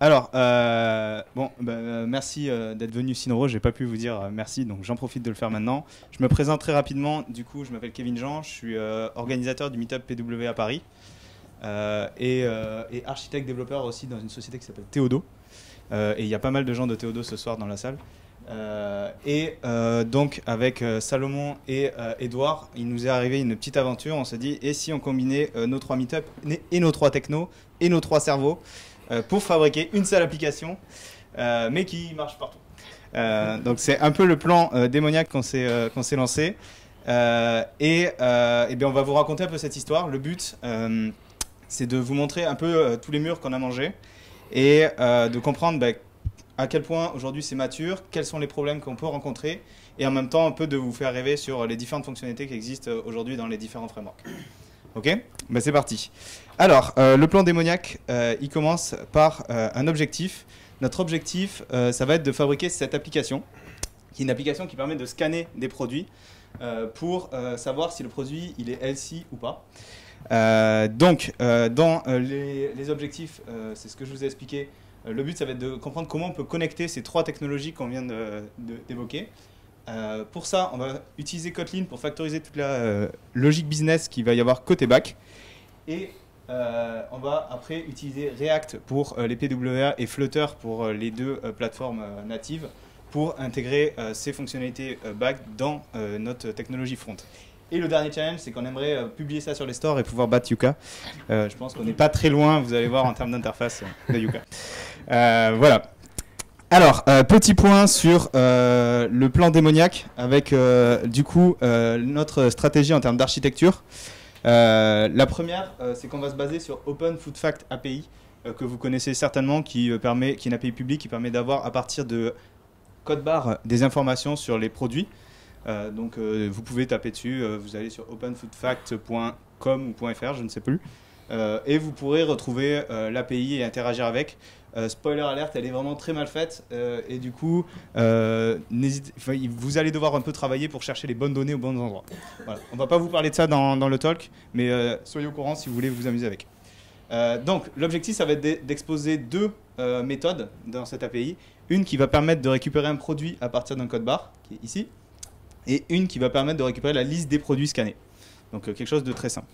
Alors, euh, bon, bah, euh, merci euh, d'être venu Je n'ai pas pu vous dire merci, donc j'en profite de le faire maintenant. Je me présente très rapidement, du coup je m'appelle Kevin Jean, je suis organisateur du meetup PW à Paris et, architecte développeur aussi dans une société qui s'appelle Théodo. et il y a pas mal de gens de Théodo ce soir dans la salle. et donc avec Salomon et Edouard, il nous est arrivé une petite aventure, on s'est dit, et si on combinait nos trois meetups et nos trois technos et nos trois cerveaux euh, pour fabriquer une seule application, euh, mais qui marche partout. Euh, donc c'est un peu le plan démoniaque qu'on s'est lancé. et, et eh bien on va vous raconter un peu cette histoire. Le but, c'est de vous montrer un peu tous les murs qu'on a mangés et de comprendre ben, à quel point aujourd'hui c'est mature, quels sont les problèmes qu'on peut rencontrer, et en même temps un peu de vous faire rêver sur les différentes fonctionnalités qui existent aujourd'hui dans les différents frameworks. Ok ben, C'est parti. Alors, euh, le plan démoniaque, euh, il commence par euh, un objectif. Notre objectif, ça va être de fabriquer cette application, qui est une application qui permet de scanner des produits pour savoir si le produit il est healthy ou pas. donc, dans les, les, objectifs, c'est ce que je vous ai expliqué, le but, ça va être de comprendre comment on peut connecter ces trois technologies qu'on vient d'évoquer, euh, pour ça, on va utiliser Kotlin pour factoriser toute la euh, logique business qu'il va y avoir côté back. Et euh, on va après utiliser React pour les PWA et Flutter pour les deux plateformes natives pour intégrer ces fonctionnalités back dans notre technologie front. Et le dernier challenge, c'est qu'on aimerait publier ça sur les stores et pouvoir battre Yuka. je pense qu'on n'est pas très loin, vous allez voir, en termes d'interface de Yuka. voilà. Alors, euh, petit point sur euh, le plan démoniaque avec euh, du coup notre stratégie en termes d'architecture. la première, c'est qu'on va se baser sur Open Food Fact API que vous connaissez certainement, qui permet, qui est une API publique qui permet d'avoir à partir de code barre des informations sur les produits. donc, vous pouvez taper dessus. vous allez sur openfoodfact.com ou .fr, je ne sais plus. et vous pourrez retrouver l'API et interagir avec. Euh, spoiler alerte, elle est vraiment très mal faite euh, et du coup, euh, vous allez devoir un peu travailler pour chercher les bonnes données aux bons endroits. Voilà. On va pas vous parler de ça dans, dans le talk, mais soyez au courant si vous voulez vous amuser avec. donc, l'objectif, ça va être d'exposer deux méthodes dans cette API. Une qui va permettre de récupérer un produit à partir d'un code barre, qui est ici, et une qui va permettre de récupérer la liste des produits scannés. Donc, quelque chose de très simple.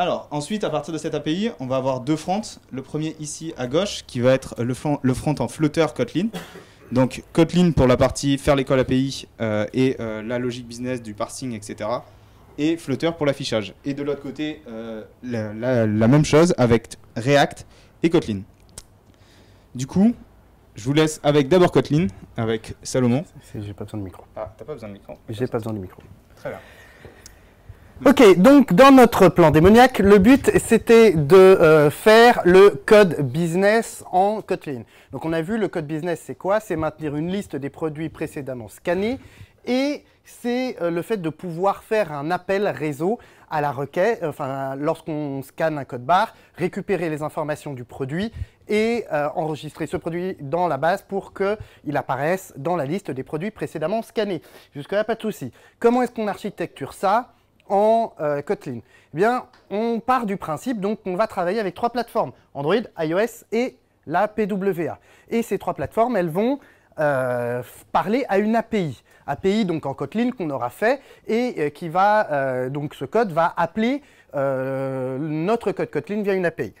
Alors, ensuite, à partir de cette API, on va avoir deux fronts. Le premier ici à gauche, qui va être le front, le front en flotteur Kotlin. Donc, Kotlin pour la partie faire l'école API euh, et euh, la logique business du parsing, etc. Et flotteur pour l'affichage. Et de l'autre côté, euh, la, même chose avec React et Kotlin. Du coup, je vous laisse avec d'abord Kotlin, avec Salomon. J'ai pas besoin de micro. Ah, t'as pas besoin de micro J'ai pas besoin de micro. Très bien. Ok, donc dans notre plan démoniaque, le but c'était de euh, faire le code business en Kotlin. Donc on a vu le code business c'est quoi C'est maintenir une liste des produits précédemment scannés et c'est euh, le fait de pouvoir faire un appel réseau à la requête, enfin lorsqu'on scanne un code barre, récupérer les informations du produit et euh, enregistrer ce produit dans la base pour qu'il apparaisse dans la liste des produits précédemment scannés. Jusque-là, pas de souci. Comment est-ce qu'on architecture ça en euh, Kotlin eh bien, on part du principe donc qu'on va travailler avec trois plateformes, Android, iOS et la PWA. Et ces trois plateformes, elles vont euh, parler à une API. API donc en Kotlin qu'on aura fait et euh, qui va, donc ce code va appeler notre code Kotlin via une API.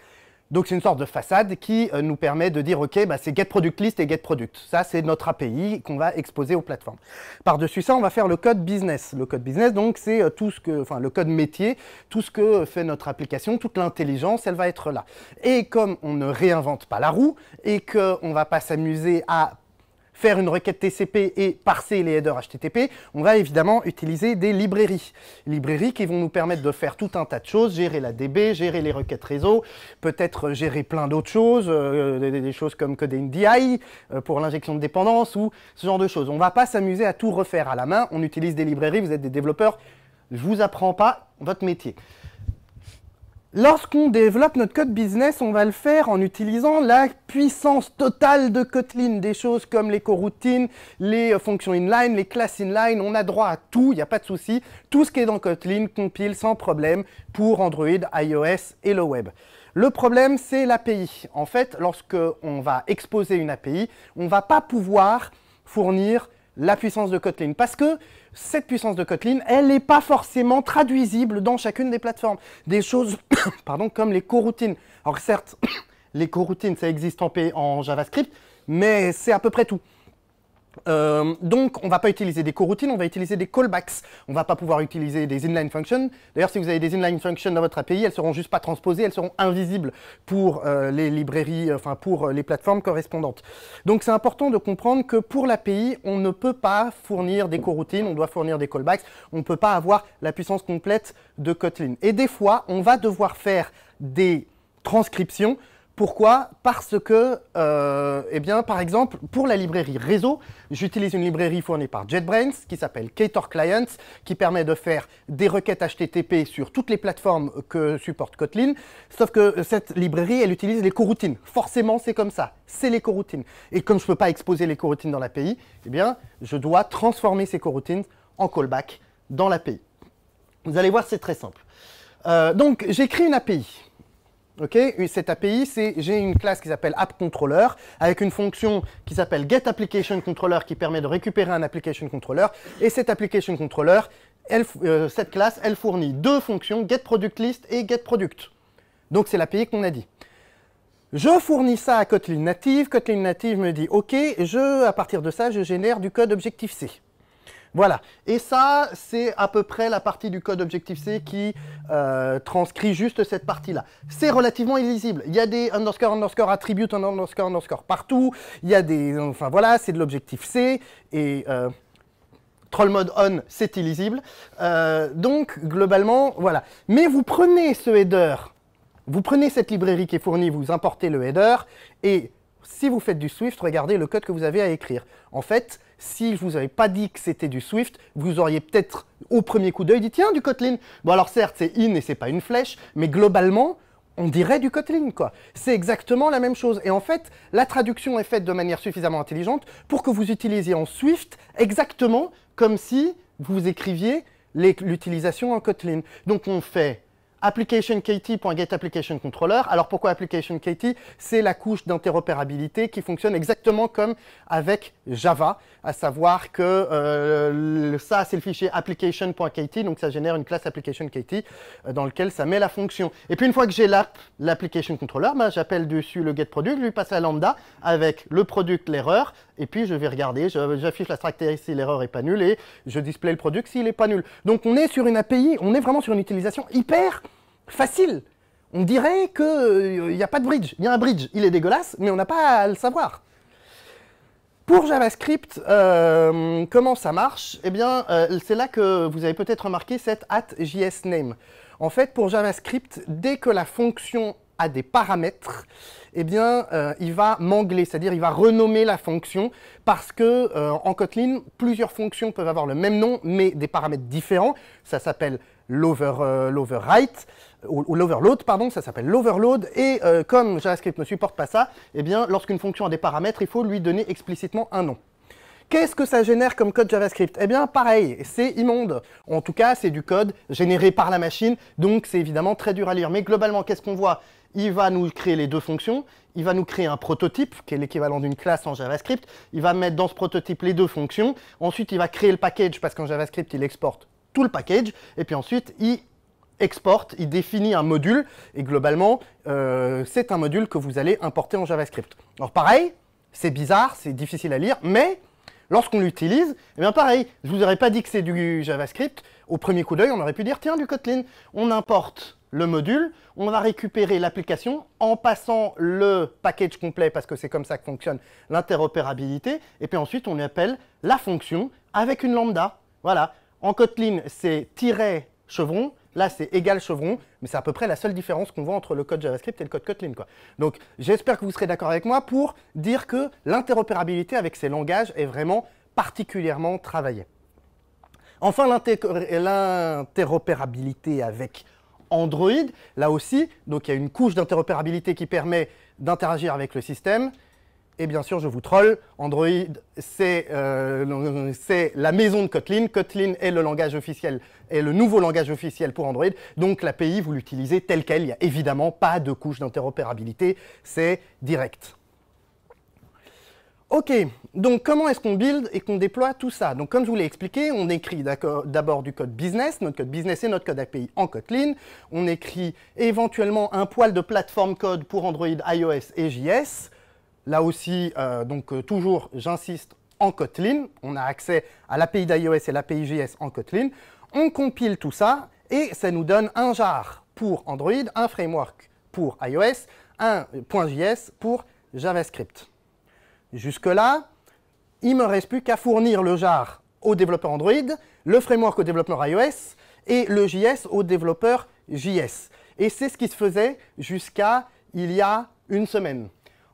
Donc c'est une sorte de façade qui euh, nous permet de dire, OK, bah, c'est list et product Ça, c'est notre API qu'on va exposer aux plateformes. Par-dessus ça, on va faire le code business. Le code business, donc, c'est euh, tout ce que, enfin, le code métier, tout ce que fait notre application, toute l'intelligence, elle va être là. Et comme on ne réinvente pas la roue et qu'on ne va pas s'amuser à faire une requête TCP et parser les headers HTTP, on va évidemment utiliser des librairies. Librairies qui vont nous permettre de faire tout un tas de choses, gérer la DB, gérer les requêtes réseau, peut-être gérer plein d'autres choses, euh, des, choses comme coder une DI euh, pour l'injection de dépendance ou ce genre de choses. On ne va pas s'amuser à tout refaire à la main, on utilise des librairies, vous êtes des développeurs, je vous apprends pas votre métier. Lorsqu'on développe notre code business, on va le faire en utilisant la puissance totale de Kotlin, des choses comme les coroutines, les euh, fonctions inline, les classes inline, on a droit à tout, il n'y a pas de souci. Tout ce qui est dans Kotlin compile sans problème pour Android, iOS et le web. Le problème, c'est l'API. En fait, lorsqu'on va exposer une API, on ne va pas pouvoir fournir la puissance de Kotlin. Parce que cette puissance de Kotlin, elle n'est pas forcément traduisible dans chacune des plateformes. Des choses pardon, comme les coroutines. Alors certes, les coroutines, ça existe en, en JavaScript, mais c'est à peu près tout. Euh, donc, on ne va pas utiliser des coroutines, on va utiliser des callbacks. On ne va pas pouvoir utiliser des inline functions. D'ailleurs, si vous avez des inline functions dans votre API, elles seront juste pas transposées, elles seront invisibles pour euh, les librairies, euh, enfin pour les plateformes correspondantes. Donc, c'est important de comprendre que pour l'API, on ne peut pas fournir des coroutines, on doit fournir des callbacks. On ne peut pas avoir la puissance complète de Kotlin. Et des fois, on va devoir faire des transcriptions pourquoi Parce que, euh, eh bien, par exemple, pour la librairie réseau, j'utilise une librairie fournie par JetBrains qui s'appelle Kator Clients, qui permet de faire des requêtes HTTP sur toutes les plateformes que supporte Kotlin. Sauf que cette librairie, elle utilise les coroutines. Forcément, c'est comme ça. C'est les coroutines. Et comme je ne peux pas exposer les coroutines dans l'API, eh bien, je dois transformer ces coroutines en callback dans l'API. Vous allez voir, c'est très simple. Euh, donc, j'ai créé une API. Ok, Cette API, c'est j'ai une classe qui s'appelle AppController avec une fonction qui s'appelle GetApplicationController qui permet de récupérer un ApplicationController. Et cette ApplicationController, euh, cette classe, elle fournit deux fonctions, GetProductList et GetProduct. Donc c'est l'API qu'on a dit. Je fournis ça à Kotlin Native, Kotlin Native me dit OK, je, à partir de ça, je génère du code Objective-C. Voilà. Et ça, c'est à peu près la partie du code Objective-C qui euh, transcrit juste cette partie-là. C'est relativement illisible. Il y a des underscore, underscore, attribute, underscore, underscore partout. Il y a des... Enfin, voilà, c'est de l'Objective-C. Et... Euh, troll mode on, c'est illisible. Euh, donc, globalement, voilà. Mais vous prenez ce header, vous prenez cette librairie qui est fournie, vous importez le header, et si vous faites du Swift, regardez le code que vous avez à écrire. En fait, si je vous avais pas dit que c'était du Swift, vous auriez peut-être au premier coup d'œil dit tiens du Kotlin. Bon alors certes c'est in et c'est pas une flèche, mais globalement on dirait du Kotlin, quoi. C'est exactement la même chose. Et en fait, la traduction est faite de manière suffisamment intelligente pour que vous utilisiez en Swift exactement comme si vous écriviez l'utilisation en Kotlin. Donc on fait application_kt.getApplicationController. Alors pourquoi application_kt C'est la couche d'interopérabilité qui fonctionne exactement comme avec Java, à savoir que euh, ça c'est le fichier application.kt, donc ça génère une classe application_kt euh, dans lequel ça met la fonction. Et puis une fois que j'ai là l'application controller, ben, j'appelle dessus le getProduct, je lui passe la lambda avec le product, l'erreur, et puis je vais regarder, j'affiche la stratégie si l'erreur est pas nulle et je display le product s'il est pas nul. Donc on est sur une API, on est vraiment sur une utilisation hyper facile. On dirait qu'il n'y euh, a pas de bridge. Il y a un bridge, il est dégueulasse, mais on n'a pas à le savoir. Pour JavaScript, euh, comment ça marche Eh bien, euh, c'est là que vous avez peut-être remarqué cette at name. En fait, pour JavaScript, dès que la fonction à des paramètres, eh bien, euh, il va mangler, c'est-à-dire il va renommer la fonction parce que euh, en Kotlin, plusieurs fonctions peuvent avoir le même nom mais des paramètres différents. Ça s'appelle euh, l'overwrite ou, l'overload, pardon, ça s'appelle l'overload. Et comme JavaScript ne supporte pas ça, eh bien, lorsqu'une fonction a des paramètres, il faut lui donner explicitement un nom. Qu'est-ce que ça génère comme code JavaScript Eh bien, pareil, c'est immonde. En tout cas, c'est du code généré par la machine, donc c'est évidemment très dur à lire. Mais globalement, qu'est-ce qu'on voit il va nous créer les deux fonctions, il va nous créer un prototype, qui est l'équivalent d'une classe en JavaScript, il va mettre dans ce prototype les deux fonctions, ensuite il va créer le package, parce qu'en JavaScript, il exporte tout le package, et puis ensuite, il exporte, il définit un module, et globalement, euh, c'est un module que vous allez importer en JavaScript. Alors pareil, c'est bizarre, c'est difficile à lire, mais Lorsqu'on l'utilise, eh bien pareil, je vous aurais pas dit que c'est du JavaScript. Au premier coup d'œil, on aurait pu dire tiens du Kotlin. On importe le module, on va récupérer l'application en passant le package complet parce que c'est comme ça que fonctionne l'interopérabilité. Et puis ensuite, on appelle la fonction avec une lambda. Voilà. En Kotlin, c'est tiret chevron Là, c'est égal chevron, mais c'est à peu près la seule différence qu'on voit entre le code JavaScript et le code Kotlin. Donc, j'espère que vous serez d'accord avec moi pour dire que l'interopérabilité avec ces langages est vraiment particulièrement travaillée. Enfin, l'interopérabilité avec Android, là aussi, donc il y a une couche d'interopérabilité qui permet d'interagir avec le système, et bien sûr, je vous troll. Android, euh, c'est la maison de Kotlin. Kotlin est le langage officiel, est le nouveau langage officiel pour Android. Donc l'API, vous l'utilisez tel quel. Il n'y a évidemment pas de couche d'interopérabilité. C'est direct. Ok, donc comment est-ce qu'on build et qu'on déploie tout ça Donc comme je vous l'ai expliqué, on écrit d'abord du code business, notre code business et notre code API en Kotlin. On écrit éventuellement un poil de plateforme code pour Android, iOS et JS. Là aussi, euh, donc euh, toujours, j'insiste, en Kotlin. On a accès à l'API d'iOS et l'API JS en Kotlin. On compile tout ça et ça nous donne un jar pour Android, un framework pour iOS, un .js pour JavaScript. Jusque-là, il ne me reste plus qu'à fournir le jar au développeur Android, le framework au développeur iOS et le JS au développeur JS. Et c'est ce qui se faisait jusqu'à il y a une semaine.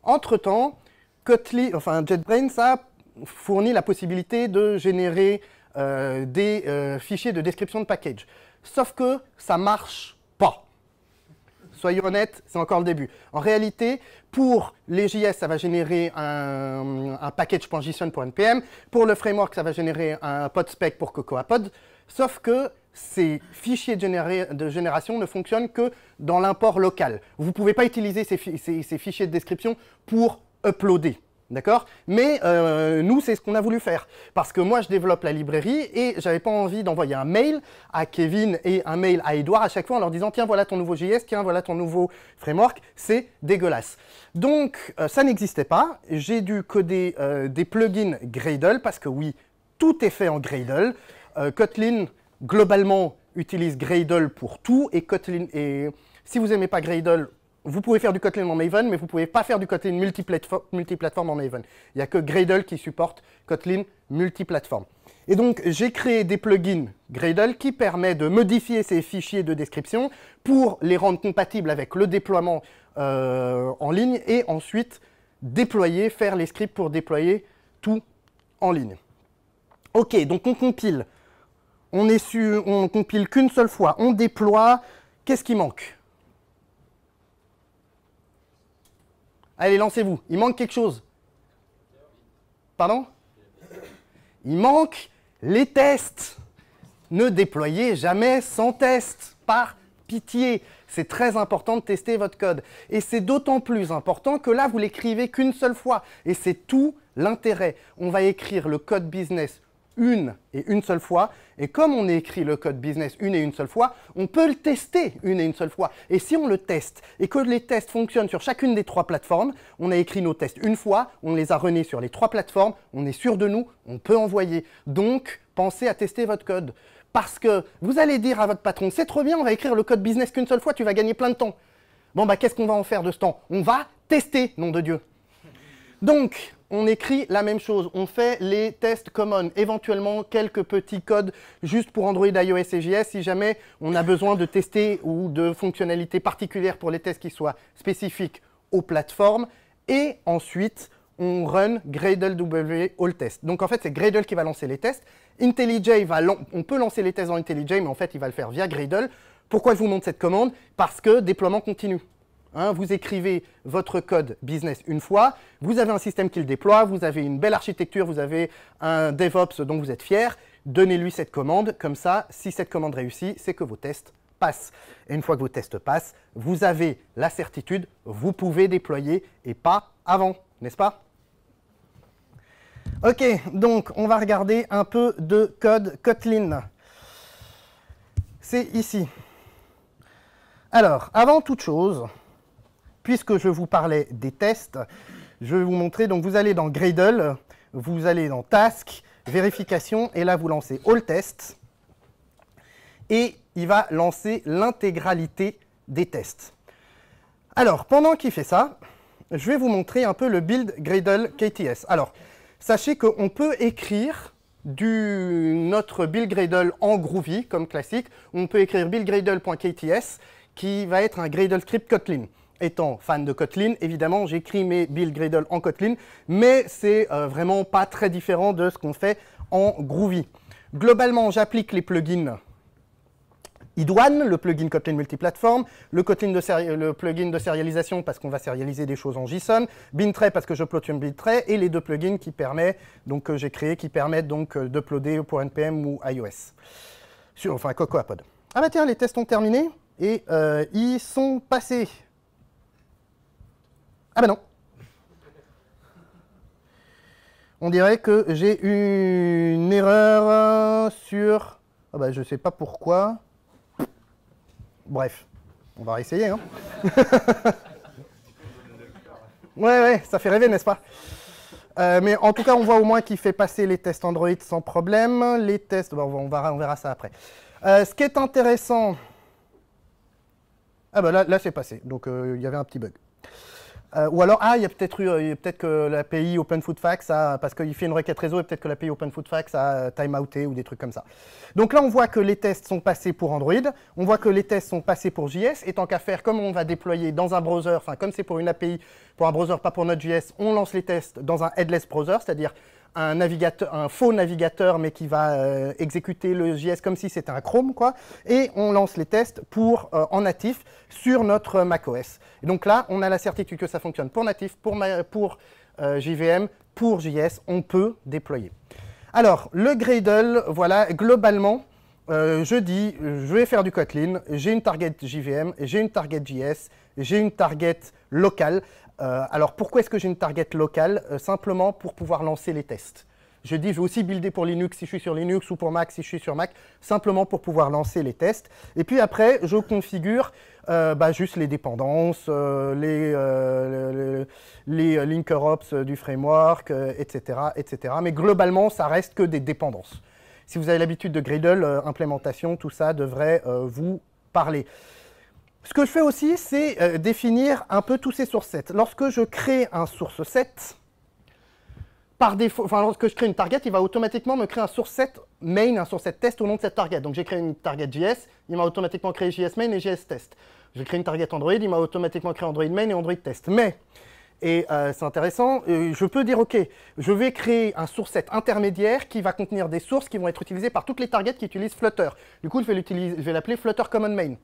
Entre-temps, Kotlin, enfin JetBrains a fourni la possibilité de générer euh, des euh, fichiers de description de package. Sauf que ça marche pas. Soyons honnêtes, c'est encore le début. En réalité, pour les JS, ça va générer un, un package.json pour NPM. Pour le framework, ça va générer un pod spec pour CocoaPod. Sauf que ces fichiers de génération ne fonctionnent que dans l'import local. Vous ne pouvez pas utiliser ces, fichiers de description pour uploader. D'accord Mais euh, nous, c'est ce qu'on a voulu faire. Parce que moi, je développe la librairie et je n'avais pas envie d'envoyer un mail à Kevin et un mail à Edouard à chaque fois en leur disant Tiens, voilà ton nouveau JS, tiens, voilà ton nouveau framework. C'est dégueulasse. Donc, euh, ça n'existait pas. J'ai dû coder euh, des plugins Gradle parce que, oui, tout est fait en Gradle. Kotlin globalement, utilise Gradle pour tout et Kotlin. Et si vous n'aimez pas Gradle, vous pouvez faire du Kotlin en Maven, mais vous ne pouvez pas faire du Kotlin multiplateforme en Maven. Il n'y a que Gradle qui supporte Kotlin multiplateforme. Et donc, j'ai créé des plugins Gradle qui permet de modifier ces fichiers de description pour les rendre compatibles avec le déploiement euh, en ligne et ensuite déployer, faire les scripts pour déployer tout en ligne. Ok, donc on compile on est su, on compile qu'une seule fois, on déploie, qu'est-ce qui manque Allez, lancez-vous, il manque quelque chose. Pardon Il manque les tests. Ne déployez jamais sans test, par pitié. C'est très important de tester votre code. Et c'est d'autant plus important que là, vous l'écrivez qu'une seule fois. Et c'est tout l'intérêt. On va écrire le code business une et une seule fois. Et comme on a écrit le code business une et une seule fois, on peut le tester une et une seule fois. Et si on le teste et que les tests fonctionnent sur chacune des trois plateformes, on a écrit nos tests une fois, on les a renés sur les trois plateformes, on est sûr de nous, on peut envoyer. Donc, pensez à tester votre code. Parce que vous allez dire à votre patron, c'est trop bien, on va écrire le code business qu'une seule fois, tu vas gagner plein de temps. Bon, bah, qu'est-ce qu'on va en faire de ce temps On va tester, nom de Dieu. Donc, on écrit la même chose. On fait les tests common, éventuellement quelques petits codes juste pour Android, iOS et JS si jamais on a besoin de tester ou de fonctionnalités particulières pour les tests qui soient spécifiques aux plateformes. Et ensuite, on run Gradle W all test. Donc en fait, c'est Gradle qui va lancer les tests. IntelliJ va on peut lancer les tests dans IntelliJ, mais en fait, il va le faire via Gradle. Pourquoi je vous montre cette commande Parce que déploiement continu. Hein, vous écrivez votre code business une fois, vous avez un système qui le déploie, vous avez une belle architecture, vous avez un DevOps dont vous êtes fier, donnez-lui cette commande, comme ça, si cette commande réussit, c'est que vos tests passent. Et une fois que vos tests passent, vous avez la certitude, vous pouvez déployer et pas avant, n'est-ce pas Ok, donc on va regarder un peu de code Kotlin. C'est ici. Alors, avant toute chose, puisque je vous parlais des tests, je vais vous montrer. Donc, vous allez dans Gradle, vous allez dans Task, Vérification, et là, vous lancez All Tests. Et il va lancer l'intégralité des tests. Alors, pendant qu'il fait ça, je vais vous montrer un peu le build Gradle KTS. Alors, sachez qu'on peut écrire du, notre build Gradle en Groovy, comme classique. On peut écrire buildgradle.kts, qui va être un Gradle script Kotlin étant fan de Kotlin, évidemment, j'écris mes build Gradle en Kotlin, mais c'est euh, vraiment pas très différent de ce qu'on fait en Groovy. Globalement, j'applique les plugins Idoine, le plugin Kotlin multiplatform, le, le plugin de sérialisation parce qu'on va sérialiser des choses en JSON, Bintray parce que je plot une Bintray, et les deux plugins qui permet, donc, que euh, j'ai créés qui permettent donc euh, d'uploader pour NPM ou iOS, Sur, enfin CocoaPod. Ah bah tiens, les tests ont terminé et ils sont passés. Ah ben non. On dirait que j'ai une erreur euh, sur... Ah ben je sais pas pourquoi. Bref, on va réessayer. Hein ouais, ouais, ça fait rêver, n'est-ce pas euh, mais en tout cas, on voit au moins qu'il fait passer les tests Android sans problème. Les tests, on, verra, on, verra, ça après. Euh, ce qui est intéressant... Ah bah là, là c'est passé, donc il y avait un petit bug. Euh, ou alors, ah, il y a peut-être eu, euh, peut-être que l'API Open Food a, parce qu'il fait une requête réseau, et peut-être que l'API Open Food a euh, timeouté ou des trucs comme ça. Donc là, on voit que les tests sont passés pour Android, on voit que les tests sont passés pour JS, et tant qu'à faire, comme on va déployer dans un browser, enfin, comme c'est pour une API, pour un browser, pas pour notre JS, on lance les tests dans un headless browser, c'est-à-dire un, navigateur, un faux navigateur, mais qui va euh, exécuter le JS comme si c'était un Chrome, quoi. Et on lance les tests pour, euh, en natif sur notre macOS. Et donc là, on a la certitude que ça fonctionne pour natif, pour, pour euh, JVM, pour JS, on peut déployer. Alors, le Gradle, voilà, globalement, je dis, je vais faire du Kotlin, j'ai une target JVM, j'ai une target JS, j'ai une target locale. Euh, alors pourquoi est-ce que j'ai une target locale euh, Simplement pour pouvoir lancer les tests. Je dis, je vais aussi builder pour Linux si je suis sur Linux ou pour Mac si je suis sur Mac, simplement pour pouvoir lancer les tests. Et puis après, je configure euh, bah, juste les dépendances, les, linker-ops du framework, etc., etc. Mais globalement, ça reste que des dépendances. Si vous avez l'habitude de Gradle, implémentation, tout ça devrait vous parler. Ce que je fais aussi, c'est euh, définir un peu tous ces source sets. Lorsque je crée un source set, par défaut, enfin, lorsque je crée une target, il va automatiquement me créer un source set main, un source set test au nom de cette target. Donc j'ai créé une target JS, il m'a automatiquement créé JS main et JS test. J'ai créé une target Android, il m'a automatiquement créé Android main et Android test. Mais, et euh, c'est intéressant, euh, je peux dire, OK, je vais créer un source set intermédiaire qui va contenir des sources qui vont être utilisées par toutes les targets qui utilisent Flutter. Du coup, je vais l'appeler Flutter Common Main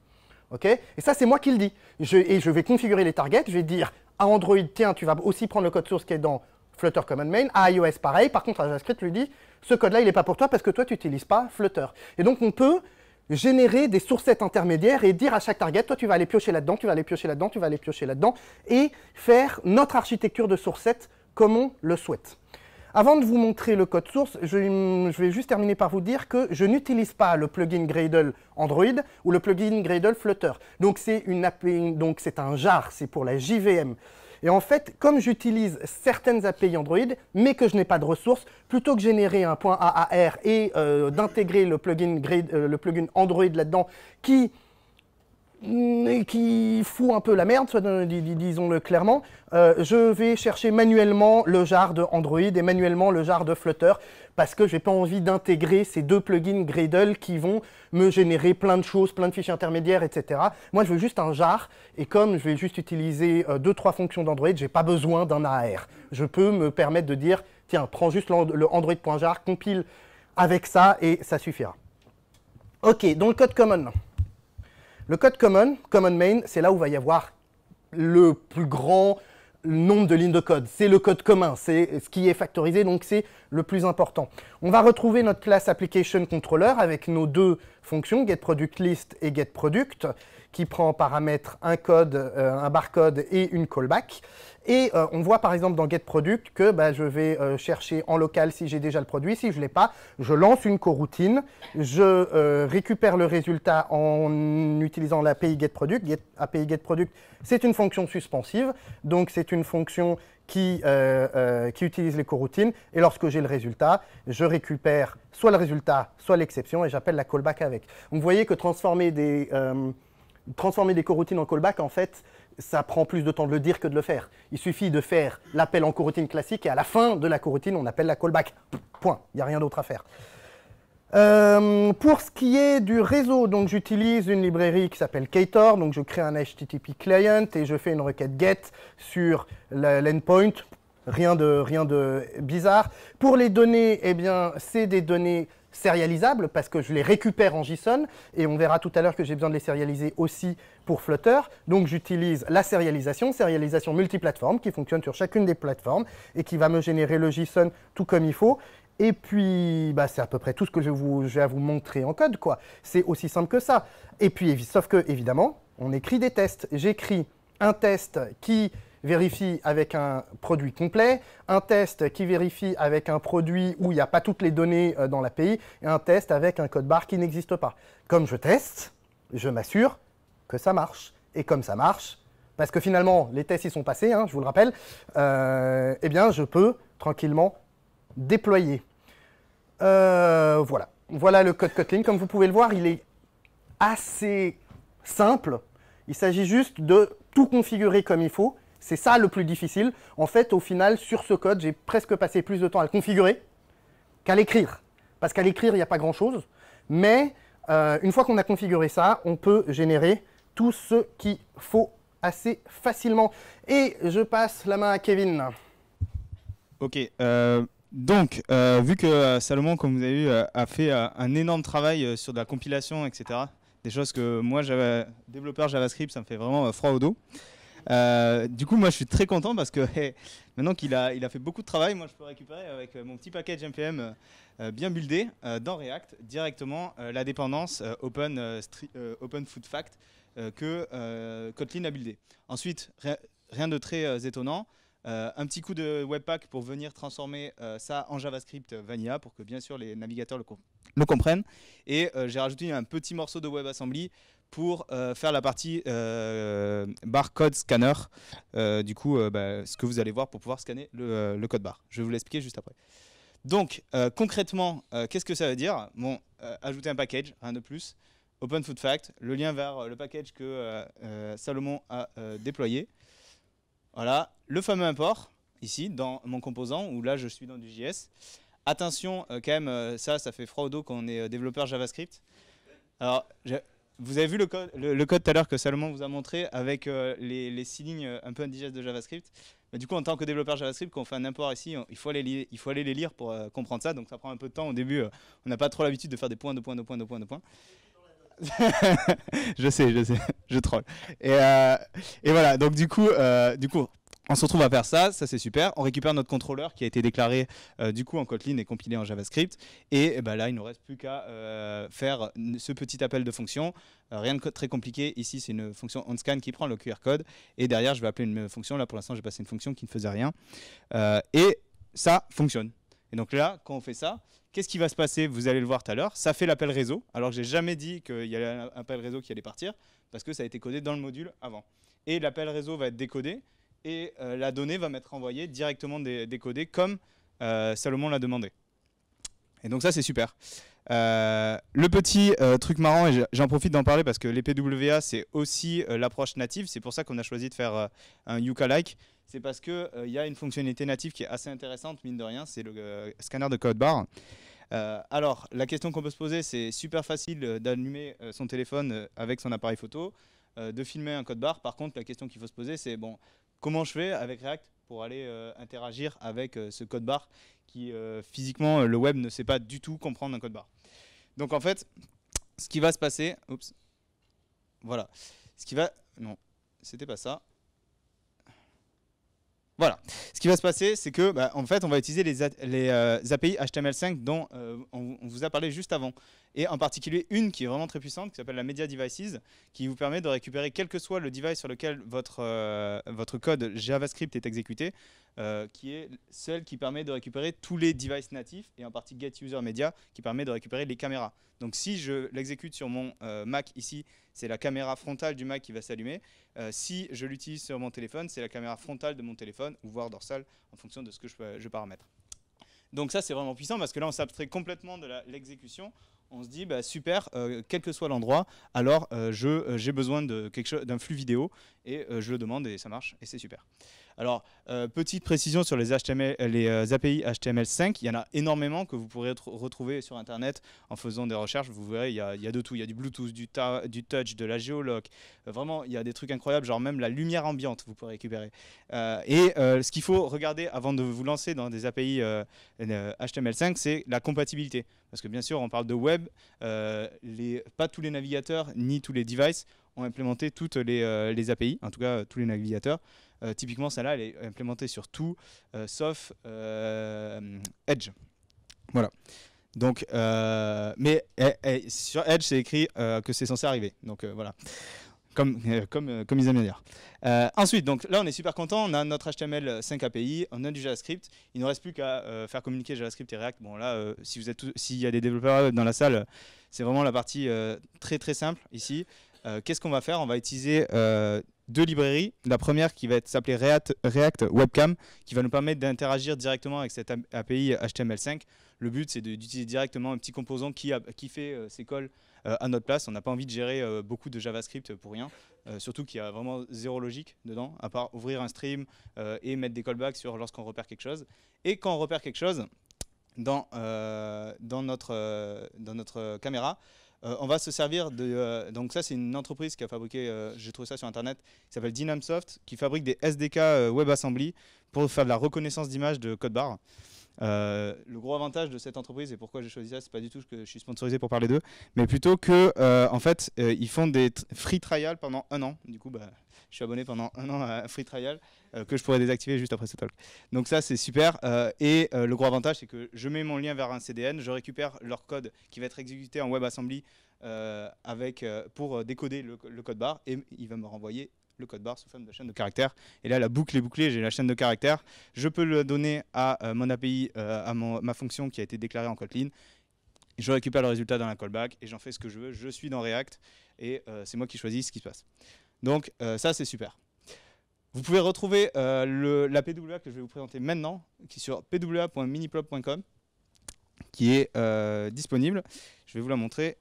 et ça, c'est moi qui le dis. Je, et je vais configurer les targets, je vais dire à Android, tiens, tu vas aussi prendre le code source qui est dans Flutter Common Main, à iOS pareil, par contre à JavaScript, lui dit, ce code-là, il n'est pas pour toi parce que toi, tu n'utilises pas Flutter. Et donc, on peut générer des sourcettes intermédiaires et dire à chaque target, toi, tu vas aller piocher là-dedans, tu vas aller piocher là-dedans, tu vas aller piocher là-dedans, et faire notre architecture de sourcettes comme on le souhaite. Avant de vous montrer le code source, je, vais juste terminer par vous dire que je n'utilise pas le plugin Gradle Android ou le plugin Gradle Flutter. Donc c'est une donc c'est un jar, c'est pour la JVM. Et en fait, comme j'utilise certaines API Android, mais que je n'ai pas de ressources, plutôt que générer un point AAR et euh, d'intégrer le, plugin euh, le plugin Android là-dedans, qui et qui fout un peu la merde, disons-le clairement, euh, je vais chercher manuellement le jar de Android et manuellement le jar de Flutter parce que je n'ai pas envie d'intégrer ces deux plugins Gradle qui vont me générer plein de choses, plein de fichiers intermédiaires, etc. Moi, je veux juste un jar et comme je vais juste utiliser euh, deux trois fonctions d'Android, je n'ai pas besoin d'un AR. Je peux me permettre de dire tiens, prends juste le Android.jar, compile avec ça et ça suffira. Ok, donc le code common. Le code common, common main, c'est là où va y avoir le plus grand nombre de lignes de code. C'est le code commun, c'est ce qui est factorisé, donc c'est le plus important. On va retrouver notre classe application controller avec nos deux fonctions, getProductList et getProduct, qui prend en paramètre un code, euh, un barcode et une callback. Et euh, on voit par exemple dans Get Product que bah, je vais euh, chercher en local si j'ai déjà le produit, si je ne l'ai pas, je lance une coroutine, je euh, récupère le résultat en utilisant l'API Get Product. Get, API Get Product, c'est une fonction suspensive, donc c'est une fonction qui, qui utilise les coroutines. Et lorsque j'ai le résultat, je récupère soit le résultat, soit l'exception, et j'appelle la callback avec. vous voyez que transformer des, transformer des coroutines en callback, en fait, ça prend plus de temps de le dire que de le faire. Il suffit de faire l'appel en coroutine classique et à la fin de la coroutine, on appelle la callback. Point. Il n'y a rien d'autre à faire. Euh, pour ce qui est du réseau, donc j'utilise une librairie qui s'appelle Ktor, donc je crée un HTTP client et je fais une requête GET sur l'endpoint, rien de, rien de bizarre. Pour les données, eh bien, c'est des données sérialisables parce que je les récupère en JSON et on verra tout à l'heure que j'ai besoin de les sérialiser aussi pour Flutter. Donc j'utilise la sérialisation, sérialisation multiplateforme qui fonctionne sur chacune des plateformes et qui va me générer le JSON tout comme il faut. Et puis, bah, c'est à peu près tout ce que je vous, j'ai à vous montrer en code. quoi. C'est aussi simple que ça. Et puis, sauf que, évidemment, on écrit des tests. J'écris un test qui vérifie avec un produit complet, un test qui vérifie avec un produit où il n'y a pas toutes les données euh, dans l'API, et un test avec un code barre qui n'existe pas. Comme je teste, je m'assure que ça marche. Et comme ça marche, parce que finalement, les tests y sont passés, hein, je vous le rappelle, euh, eh bien, je peux tranquillement déployer. Euh, voilà. Voilà le code Kotlin. Comme vous pouvez le voir, il est assez simple. Il s'agit juste de tout configurer comme il faut c'est ça le plus difficile. En fait, au final, sur ce code, j'ai presque passé plus de temps à le configurer qu'à l'écrire. Parce qu'à l'écrire, il n'y a pas grand-chose. Mais euh, une fois qu'on a configuré ça, on peut générer tout ce qu'il faut assez facilement. Et je passe la main à Kevin. Ok. Euh, donc, euh, vu que Salomon, comme vous avez vu, a fait un énorme travail sur de la compilation, etc., des choses que moi, développeur JavaScript, ça me fait vraiment froid au dos. Euh, du coup, moi, je suis très content parce que maintenant qu'il a, il a fait beaucoup de travail, moi, je peux récupérer avec euh, mon petit package MPM euh, bien buildé dans React directement la dépendance open, open Food Fact que Kotlin a buildé. Ensuite, rien de très étonnant. un petit coup de Webpack pour venir transformer ça en JavaScript Vanilla pour que bien sûr les navigateurs le, le comprennent. Et j'ai rajouté un petit morceau de WebAssembly pour euh, faire la partie euh, barcode scanner. Euh, du coup, bah, ce que vous allez voir pour pouvoir scanner le, code bar. Je vais vous l'expliquer juste après. Donc, concrètement, qu'est-ce que ça veut dire Bon, ajouter un package, un de plus. Open Food Fact, le lien vers le package que Salomon a déployé. Voilà, le fameux import, ici, dans mon composant, où là, je suis dans du JS. Attention, quand même, ça, ça fait froid au dos quand on est développeur JavaScript. Alors, vous avez vu le code, le, code tout à l'heure que Salomon vous a montré avec euh, les, six lignes euh, un peu indigestes de JavaScript. Bah, du coup, en tant que développeur JavaScript, quand on fait un import ici, il, faut aller il faut aller les lire pour euh, comprendre ça. Donc ça prend un peu de temps. Au début, on n'a pas trop l'habitude de faire des points, de points, de points, de points, de points. je sais, je sais, je troll. Et, et voilà, donc du coup, du coup, on se retrouve à faire ça, ça c'est super. On récupère notre contrôleur qui a été déclaré euh, du coup en Kotlin et compilé en JavaScript. Et, eh ben là, il nous reste plus qu'à euh, faire ce petit appel de fonction. Euh, rien de très compliqué. Ici, c'est une fonction onScan qui prend le QR code. Et derrière, je vais appeler une fonction. Là, pour l'instant, j'ai passé une fonction qui ne faisait rien. et ça fonctionne. Et donc là, quand on fait ça, qu'est-ce qui va se passer Vous allez le voir tout à l'heure. Ça fait l'appel réseau. Alors, je n'ai jamais dit qu'il y avait un appel réseau qui allait partir parce que ça a été codé dans le module avant. Et l'appel réseau va être décodé et euh, la donnée va m'être envoyée directement décodée comme euh, Salomon l'a demandé. Et donc ça c'est super. Euh, le petit truc marrant, et j'en profite d'en parler parce que les PWA c'est aussi l'approche native, c'est pour ça qu'on a choisi de faire un Yuka-like, c'est parce qu'il y a une fonctionnalité native qui est assez intéressante, mine de rien, c'est le scanner de code barre. alors la question qu'on peut se poser c'est super facile d'allumer son téléphone avec son appareil photo, euh, de filmer un code barre. Par contre, la question qu'il faut se poser, c'est bon, comment je fais avec React pour aller euh, interagir avec euh, ce code barre qui physiquement le web ne sait pas du tout comprendre un code barre. Donc en fait, ce qui va se passer, voilà, ce qui va, non, c'était pas ça. Voilà, ce qui va se passer, c'est que bah, en fait, on va utiliser les, les API HTML5 dont on, vous a parlé juste avant et en particulier une qui est vraiment très puissante, qui s'appelle la Media Devices, qui vous permet de récupérer quel que soit le device sur lequel votre, euh, votre code JavaScript est exécuté, euh, qui est celle qui permet de récupérer tous les devices natifs, et en partie Get User qui permet de récupérer les caméras. Donc si je l'exécute sur mon euh, Mac ici, c'est la caméra frontale du Mac qui va s'allumer. si je l'utilise sur mon téléphone, c'est la caméra frontale de mon téléphone, ou voire dorsale, en fonction de ce que je, je paramètre. Donc ça, c'est vraiment puissant parce que là, on s'abstrait complètement de l'exécution on se dit bah, super, euh, quel que soit l'endroit, alors euh, euh, j'ai besoin d'un flux vidéo et je le demande et ça marche et c'est super. Alors, euh, petite précision sur les, HTML, euh, les euh, API HTML5, il y en a énormément que vous pourrez retrouver sur Internet en faisant des recherches. Vous verrez, il y a, de tout. Il y a du Bluetooth, du, du touch, de la géoloc. vraiment, il y a des trucs incroyables, genre même la lumière ambiante, vous pourrez récupérer. et ce qu'il faut regarder avant de vous lancer dans des API HTML5, c'est la compatibilité. Parce que bien sûr, on parle de web, les, pas tous les navigateurs ni tous les devices implémenter implémenté toutes les, euh, API, en tout cas euh, tous les navigateurs. Euh, typiquement, celle-là, elle est implémentée sur tout, sauf Edge. Voilà. Donc, mais eh, eh, sur Edge, c'est écrit que c'est censé arriver. Donc voilà, comme, comme, comme ils aiment dire. ensuite, donc là, on est super content. On a notre HTML5 API, on a du JavaScript. Il ne reste plus qu'à faire communiquer JavaScript et React. Bon là, si vous êtes s'il y a des développeurs dans la salle, c'est vraiment la partie très très simple ici. Euh, qu'est-ce qu'on va faire On va utiliser euh, deux librairies. La première qui va s'appeler React, Webcam, qui va nous permettre d'interagir directement avec cette API HTML5. Le but, c'est d'utiliser directement un petit composant qui, qui fait euh, ses calls à notre place. On n'a pas envie de gérer beaucoup de JavaScript pour rien, surtout qu'il y a vraiment zéro logique dedans, à part ouvrir un stream et mettre des callbacks sur lorsqu'on repère quelque chose. Et quand on repère quelque chose, dans, dans, notre, dans notre caméra, euh, on va se servir de. Euh, donc, ça, c'est une entreprise qui a fabriqué, euh, j'ai trouvé ça sur internet, qui s'appelle Dynamsoft, qui fabrique des SDK WebAssembly pour faire de la reconnaissance d'image de code barre. le gros avantage de cette entreprise et pourquoi j'ai choisi ça, c'est pas du tout que je suis sponsorisé pour parler d'eux, mais plutôt que en fait ils font des free trials pendant un an. Du coup, bah, je suis abonné pendant un an à Free Trial euh, que je pourrais désactiver juste après ce talk. Donc ça, c'est super. Euh, et euh, le gros avantage, c'est que je mets mon lien vers un CDN, je récupère leur code qui va être exécuté en WebAssembly avec, pour décoder le, code barre et il va me renvoyer le code barre sous forme de chaîne de caractères. Et là, la boucle est bouclée, j'ai la chaîne de caractères. Je peux le donner à mon API, à ma fonction qui a été déclarée en Kotlin. Je récupère le résultat dans la callback et j'en fais ce que je veux. Je suis dans React et c'est moi qui choisis ce qui se passe. Donc euh, ça, c'est super. Vous pouvez retrouver euh, la PWA que je vais vous présenter maintenant, qui est sur pwa.miniplop.com, qui est euh, disponible. Je vais vous la montrer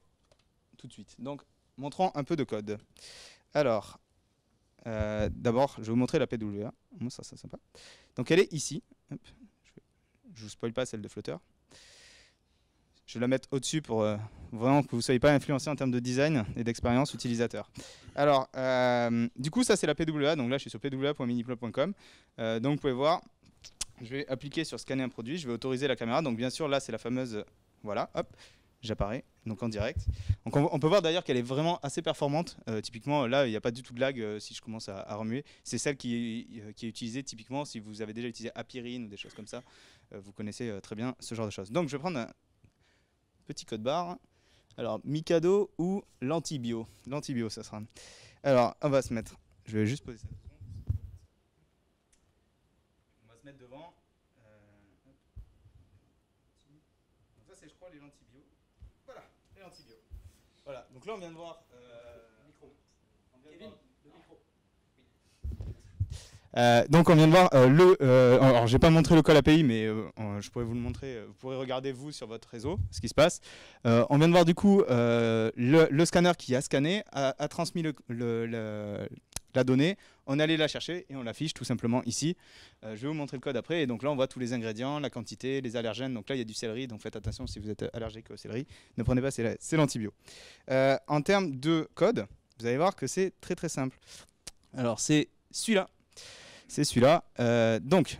tout de suite. Donc, montrant un peu de code. Alors, d'abord, je vais vous montrer la PWA. Ça, sympa. Donc, elle est ici. Je ne vous spoil pas celle de Flutter je vais la mettre au-dessus pour euh, vraiment que vous ne soyez pas influencé en termes de design et d'expérience utilisateur. Alors, euh, du coup, ça c'est la PWA. Donc là, je suis sur pwa.miniplot.com. Euh, donc vous pouvez voir, je vais appliquer sur scanner un produit, je vais autoriser la caméra. Donc bien sûr, là c'est la fameuse, voilà, hop, j'apparais, donc en direct. Donc on, peut voir d'ailleurs qu'elle est vraiment assez performante. typiquement, là, il n'y a pas du tout de lag si je commence à, remuer. C'est celle qui, est utilisée typiquement si vous avez déjà utilisé Apirine ou des choses comme ça. vous connaissez très bien ce genre de choses. Donc je vais prendre petit code barre. Alors, Mikado ou l'antibio L'antibio, ça sera. Alors, on va se mettre. Je vais juste poser ça. On va se mettre devant. Euh... ça, c'est, je crois, les lentibio. Voilà, les antibio. Voilà, donc là, on vient de voir. Euh... Micro. Voir... Euh, donc on vient de voir euh, le. Euh, alors j'ai pas montré le code API, mais euh, je pourrais vous le montrer. Vous pourrez regarder vous sur votre réseau ce qui se passe. on vient de voir du coup le, scanner qui a scanné a, transmis le, la donnée. On allait la chercher et on l'affiche tout simplement ici. je vais vous montrer le code après. Et donc là on voit tous les ingrédients, la quantité, les allergènes. Donc là il y a du céleri. Donc faites attention si vous êtes allergique au céleri, ne prenez pas c'est l'antibio. en termes de code, vous allez voir que c'est très très simple. Alors c'est celui-là c'est celui-là. Euh, donc,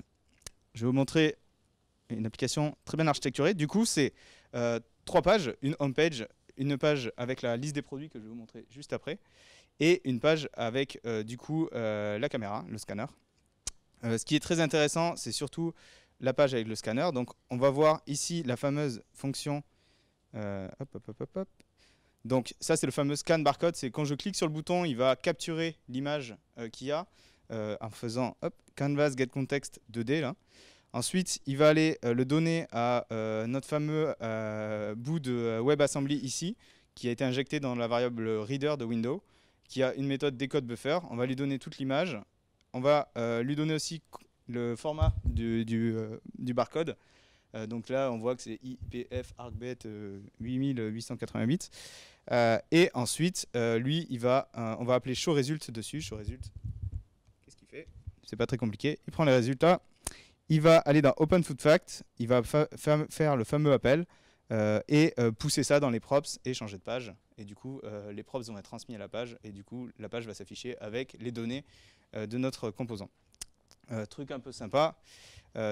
je vais vous montrer une application très bien architecturée. Du coup, c'est euh, trois pages, une home page, une page avec la liste des produits que je vais vous montrer juste après, et une page avec euh, du coup la caméra, le scanner. ce qui est très intéressant, c'est surtout la page avec le scanner. Donc, on va voir ici la fameuse fonction. Donc ça c'est le fameux scan barcode, c'est quand je clique sur le bouton, il va capturer l'image qu'il y a. Euh, en faisant hop, canvas get 2D là. Ensuite, il va aller euh, le donner à euh, notre fameux bout de WebAssembly ici, qui a été injecté dans la variable reader de window, qui a une méthode decodeBuffer. On va lui donner toute l'image. On va lui donner aussi le format du, barcode. donc là, on voit que c'est IPF ArcBet 8888. et ensuite, lui, il va, on va appeler showResult dessus. showResult c'est pas très compliqué. Il prend les résultats, il va aller dans Open Food Fact, il va faire le fameux appel euh, et euh, pousser ça dans les props et changer de page. Et du coup, euh, les props vont être transmis à la page et du coup, la page va s'afficher avec les données de notre composant. truc un peu sympa,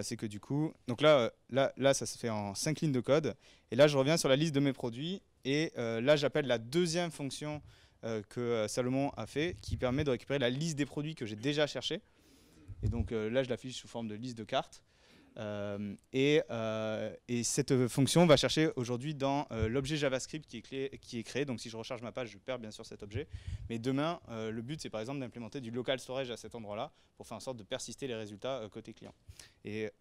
c'est que du coup, donc là, là, là, ça se fait en cinq lignes de code. Et là, je reviens sur la liste de mes produits et là, j'appelle la deuxième fonction que Salomon a fait qui permet de récupérer la liste des produits que j'ai déjà cherchés. Et donc euh, là, je l'affiche sous forme de liste de cartes. Euh, euh, et, cette fonction va chercher aujourd'hui dans l'objet JavaScript qui est, qui est, créé. Donc si je recharge ma page, je perds bien sûr cet objet. Mais demain, le but, c'est par exemple d'implémenter du local storage à cet endroit-là pour faire en sorte de persister les résultats côté client et,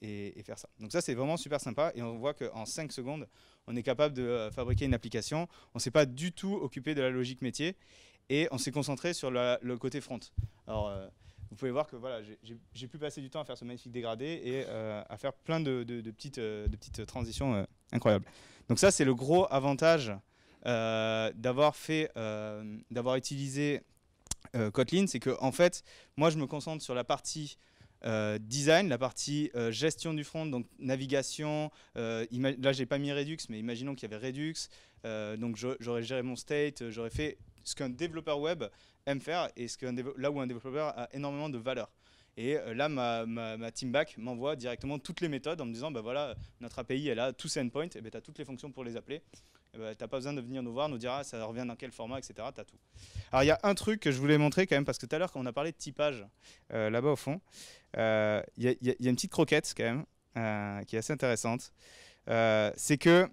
faire ça. Donc ça, c'est vraiment super sympa. Et on voit qu'en 5 secondes, on est capable de fabriquer une application. On ne s'est pas du tout occupé de la logique métier et on s'est concentré sur le côté front. Alors, vous pouvez voir que voilà, j'ai pu passer du temps à faire ce magnifique dégradé et euh, à faire plein de, petites, euh, de petites, transitions euh, incroyables. Donc ça, c'est le gros avantage d'avoir fait, d'avoir utilisé Kotlin, c'est que en fait, moi, je me concentre sur la partie design, la partie gestion du front, donc navigation. Euh, là, j'ai pas mis Redux, mais imaginons qu'il y avait Redux. donc, j'aurais géré mon state, j'aurais fait ce qu'un développeur web aime faire et là où un développeur a énormément de valeur. Et euh, là, ma, team back m'envoie directement toutes les méthodes en me disant, bah voilà, notre API, elle a tous endpoints, et eh ben tu as toutes les fonctions pour les appeler. Eh ben, tu n'as pas besoin de venir nous voir, nous dire ah, ça revient dans quel format, etc. Tu as tout. Alors il y a un truc que je voulais montrer quand même, parce que tout à l'heure, quand on a parlé de typage, euh, là-bas au fond, euh, il y, a une petite croquette quand même, qui est assez intéressante. C'est que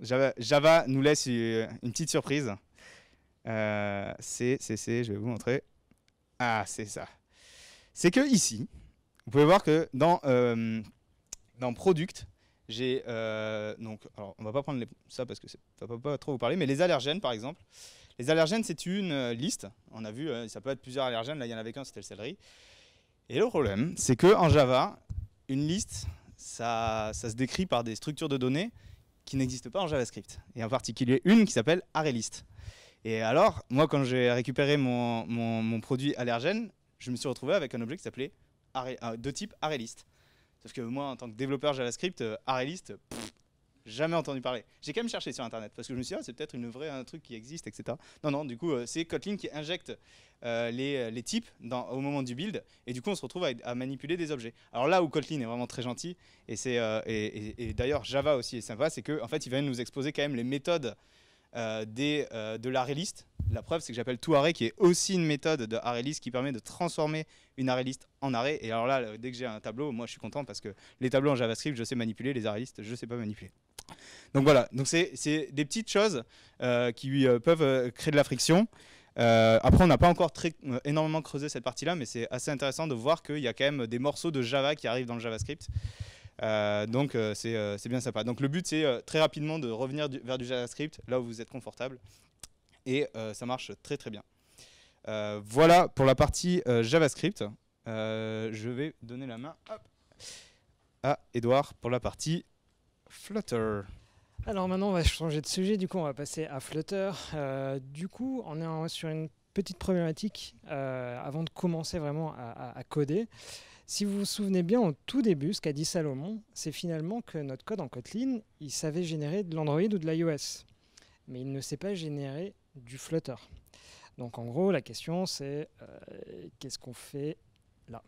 Java, Java, nous laisse une petite surprise. Euh, c'est, je vais vous montrer. Ah, c'est ça. C'est que ici, vous pouvez voir que dans, euh, dans Product, j'ai euh, donc, alors on va pas prendre ça parce que ça ne va pas trop vous parler, mais les allergènes par exemple. Les allergènes, c'est une liste. On a vu, ça peut être plusieurs allergènes. Là, il y en avait qu'un, c'était le céleri. Et le problème, c'est que en Java, une liste, ça, ça se décrit par des structures de données qui n'existent pas en JavaScript, et en particulier une qui s'appelle ArrayList. Et alors, moi, quand j'ai récupéré mon, mon, produit allergène, je me suis retrouvé avec un objet qui s'appelait euh, de type ArrayList. Sauf que moi, en tant que développeur JavaScript, euh, ArrayList, jamais entendu parler. J'ai quand même cherché sur Internet parce que je me suis dit, ah, c'est peut-être une vraie, un truc qui existe, etc. Non, non, du coup, euh, c'est Kotlin qui injecte les, les, types dans, au moment du build et du coup, on se retrouve à, manipuler des objets. Alors là où Kotlin est vraiment très gentil, et, c'est et, et, d'ailleurs Java aussi est sympa, c'est qu'en en fait, il va nous exposer quand même les méthodes euh, euh, de l'arrêt list. La preuve, c'est que j'appelle tout array, qui est aussi une méthode de array qui permet de transformer une arrêt en arrêt Et alors là, dès que j'ai un tableau, moi je suis content parce que les tableaux en JavaScript, je sais manipuler, les arrêt je ne sais pas manipuler. Donc voilà, donc c'est des petites choses euh, qui peuvent créer de la friction. après, on n'a pas encore très, énormément creusé cette partie-là, mais c'est assez intéressant de voir qu'il y a quand même des morceaux de Java qui arrivent dans le JavaScript. Euh, donc euh, euh, c'est bien sympa. Donc le but c'est très rapidement de revenir vers du JavaScript, là où vous êtes confortable. Et ça marche très très bien. voilà pour la partie JavaScript. je vais donner la main à Edouard pour la partie Flutter. Alors maintenant, on va changer de sujet. Du coup, on va passer à Flutter. du coup, on est sur une petite problématique avant de commencer vraiment à coder. Si vous vous souvenez bien, au tout début, ce qu'a dit Salomon, c'est finalement que notre code en Kotlin, il savait générer de l'Android ou de l'iOS, mais il ne sait pas générer du Flutter. Donc en gros, la question c'est euh, qu'est-ce qu'on fait là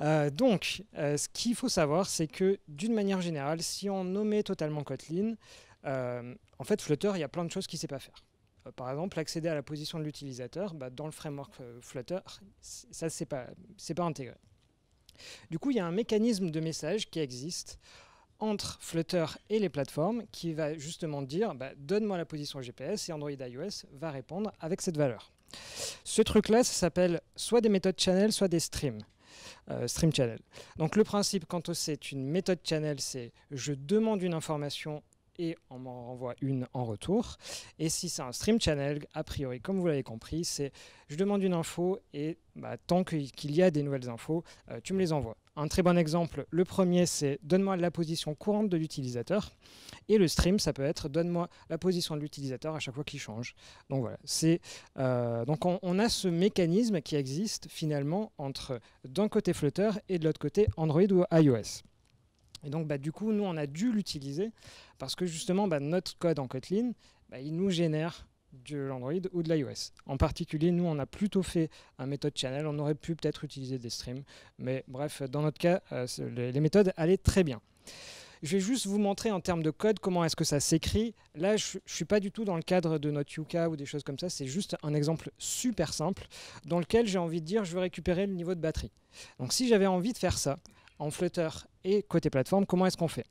euh, donc, euh, ce qu'il faut savoir, c'est que d'une manière générale, si on nommait totalement Kotlin, en fait, Flutter, il y a plein de choses qu'il ne sait pas faire par exemple, accéder à la position de l'utilisateur, bah, dans le framework Flutter, ça, c'est pas, pas intégré. Du coup, il y a un mécanisme de message qui existe entre Flutter et les plateformes qui va justement dire bah, donne-moi la position GPS et Android iOS va répondre avec cette valeur. Ce truc-là, ça s'appelle soit des méthodes channel, soit des streams. Euh, stream channel. Donc le principe, quand c'est une méthode channel, c'est je demande une information et on m'en renvoie une en retour. Et si c'est un stream channel, a priori, comme vous l'avez compris, c'est je demande une info et bah, tant qu'il y a des nouvelles infos, euh, tu me les envoies. Un très bon exemple, le premier, c'est donne-moi la position courante de l'utilisateur. Et le stream, ça peut être donne-moi la position de l'utilisateur à chaque fois qu'il change. Donc voilà, c'est euh, donc on, on, a ce mécanisme qui existe finalement entre d'un côté Flutter et de l'autre côté Android ou iOS. Et donc, bah, du coup, nous, on a dû l'utiliser parce que justement, bah, notre code en Kotlin, bah, il nous génère de l'Android ou de l'iOS. En particulier, nous, on a plutôt fait un méthode channel. On aurait pu peut-être utiliser des streams. Mais bref, dans notre cas, euh, les méthodes allaient très bien. Je vais juste vous montrer en termes de code comment est-ce que ça s'écrit. Là, je ne suis pas du tout dans le cadre de notre Yuka ou des choses comme ça. C'est juste un exemple super simple dans lequel j'ai envie de dire je veux récupérer le niveau de batterie. Donc si j'avais envie de faire ça, en Flutter et côté plateforme, comment est-ce qu'on fait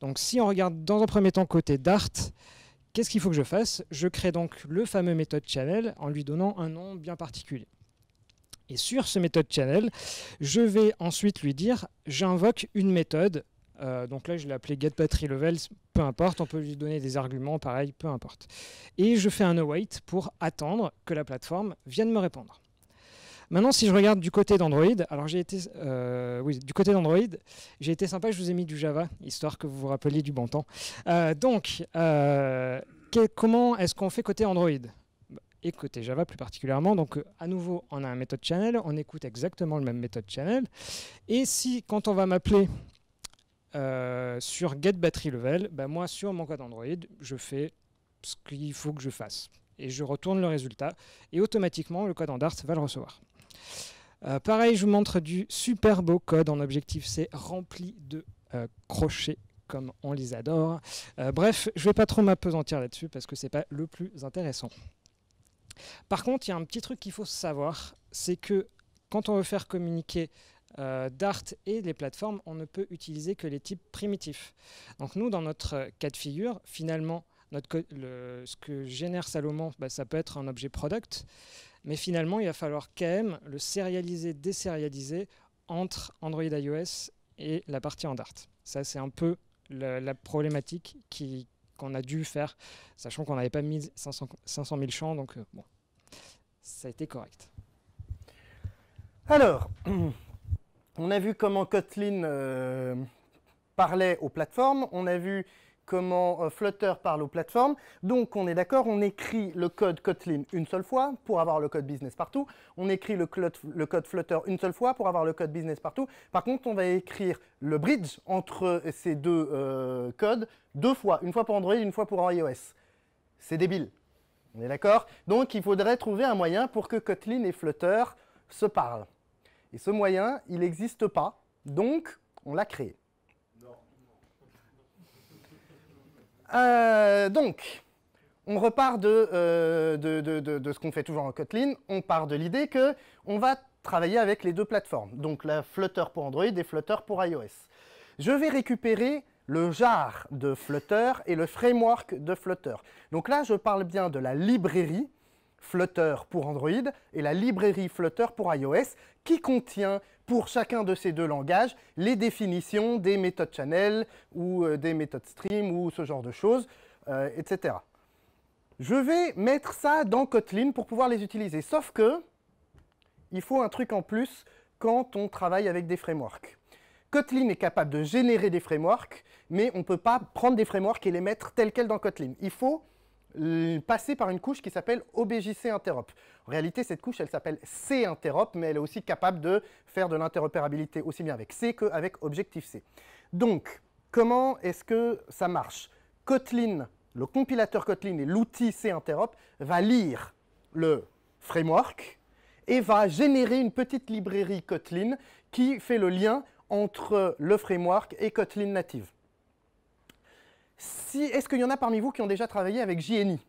Donc si on regarde dans un premier temps côté Dart, qu'est-ce qu'il faut que je fasse Je crée donc le fameux méthode channel en lui donnant un nom bien particulier. Et sur ce méthode channel, je vais ensuite lui dire, j'invoque une méthode. Euh, donc là, je l'ai appelé GetBatteryLevels, peu importe, on peut lui donner des arguments, pareil, peu importe. Et je fais un await pour attendre que la plateforme vienne me répondre. Maintenant, si je regarde du côté d'Android, alors j'ai été, euh, du côté d'Android, j'ai été sympa, je vous ai mis du Java, histoire que vous vous rappeliez du bon temps. Euh, donc, euh, comment est-ce qu'on fait côté Android et côté Java plus particulièrement. Donc à nouveau, on a un méthode channel, on écoute exactement le même méthode channel. Et si quand on va m'appeler sur GetBatteryLevel, ben, moi sur mon code Android, je fais ce qu'il faut que je fasse et je retourne le résultat, et automatiquement le code en va le recevoir. Euh, pareil, je vous montre du super beau code en objectif c'est rempli de euh, crochets comme on les adore. Euh, bref, je ne vais pas trop m'apesantir là-dessus parce que ce n'est pas le plus intéressant. Par contre, il y a un petit truc qu'il faut savoir, c'est que quand on veut faire communiquer Dart et les plateformes, on ne peut utiliser que les types primitifs. Donc nous, dans notre cas de figure, finalement, ce que génère Salomon, bah, ça peut être un objet product, mais finalement, il va falloir quand même le sérialiser, désérialiser entre Android iOS et la partie en Dart. Ça, c'est un peu la, problématique qu'on a dû faire, sachant qu'on n'avait pas mis 500, 500 000 champs, donc euh, bon, ça a été correct. Alors, on a vu comment Kotlin euh, parlait aux plateformes, on a vu comment euh, Flutter parle aux plateformes. Donc on est d'accord, on écrit le code Kotlin une seule fois pour avoir le code business partout. On écrit le, code Flutter une seule fois pour avoir le code business partout. Par contre, on va écrire le bridge entre ces deux euh, codes deux fois, une fois pour Android, une fois pour iOS. C'est débile. On est d'accord Donc il faudrait trouver un moyen pour que Kotlin et Flutter se parlent. Et ce moyen, il n'existe pas, donc on l'a créé. Euh, donc, on repart euh, de, ce qu'on fait toujours en Kotlin. On part de l'idée que on va travailler avec les deux plateformes, donc la Flutter pour Android et Flutter pour iOS. Je vais récupérer le jar de Flutter et le framework de Flutter. Donc là, je parle bien de la librairie Flutter pour Android et la librairie Flutter pour iOS qui contient pour chacun de ces deux langages les définitions des méthodes channel ou euh, des méthodes stream ou ce genre de choses, euh, etc. Je vais mettre ça dans Kotlin pour pouvoir les utiliser, sauf que il faut un truc en plus quand on travaille avec des frameworks. Kotlin est capable de générer des frameworks, mais on ne peut pas prendre des frameworks et les mettre tels quels dans Kotlin. Il faut passer par une couche qui s'appelle OBJC interop. En réalité, cette couche, elle s'appelle C interop, mais elle est aussi capable de faire de l'interopérabilité aussi bien avec C qu'avec Objective-C. Donc, comment est-ce que ça marche Kotlin, le compilateur Kotlin et l'outil C interop va lire le framework et va générer une petite librairie Kotlin qui fait le lien entre le framework et Kotlin native. Si, Est-ce qu'il y en a parmi vous qui ont déjà travaillé avec JNI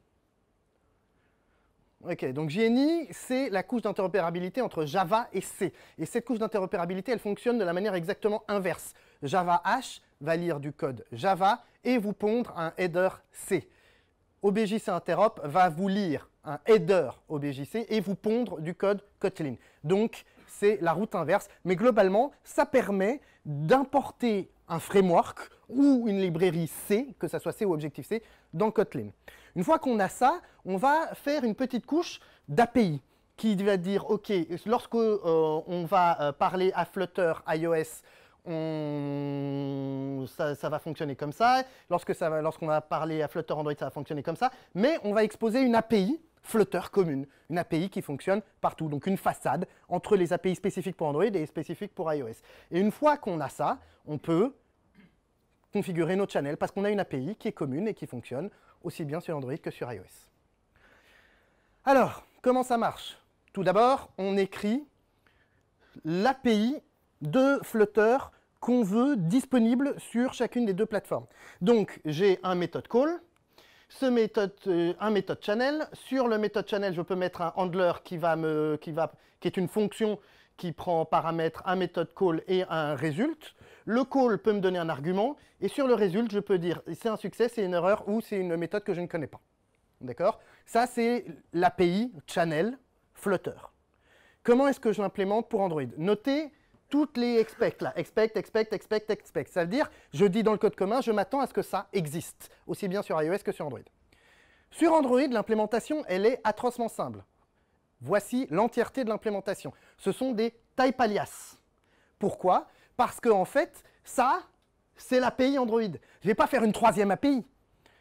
Ok, donc JNI, c'est la couche d'interopérabilité entre Java et C. Et cette couche d'interopérabilité, elle fonctionne de la manière exactement inverse. Java H va lire du code Java et vous pondre un header C. OBJC Interop va vous lire un header OBJC et vous pondre du code Kotlin. Donc, c'est la route inverse. Mais globalement, ça permet d'importer un framework ou une librairie C, que ça soit C ou Objectif C, dans Kotlin. Une fois qu'on a ça, on va faire une petite couche d'API qui va dire, OK, lorsque euh, on va euh, parler à Flutter iOS, Ça, va fonctionner comme ça. lorsqu'on va parler à Flutter Android, ça va fonctionner comme ça. Mais on va exposer une API Flutter commune, une API qui fonctionne partout, donc une façade entre les API spécifiques pour Android et spécifiques pour iOS. Et une fois qu'on a ça, on peut configurer notre channel parce qu'on a une API qui est commune et qui fonctionne aussi bien sur Android que sur iOS. Alors, comment ça marche Tout d'abord, on écrit l'API de Flutter qu'on veut disponible sur chacune des deux plateformes. Donc, j'ai un méthode call, euh, un méthode channel. Sur le méthode channel, je peux mettre un handler qui, va me, qui, est une fonction qui prend en paramètre un méthode call et un résultat. Le call peut me donner un argument, et sur le résultat, je peux dire c'est un succès, c'est une erreur, ou c'est une méthode que je ne connais pas. D'accord Ça, c'est l'API Channel Flutter. Comment est-ce que je l'implémente pour Android Notez toutes les expect, là. Expect, expect, expect, expect. Ça veut dire, je dis dans le code commun, je m'attends à ce que ça existe, aussi bien sur iOS que sur Android. Sur Android, l'implémentation, elle est atrocement simple. Voici l'entièreté de l'implémentation. Ce sont des type alias. Pourquoi parce que, en fait, ça, c'est l'API Android. Je ne vais pas faire une troisième API.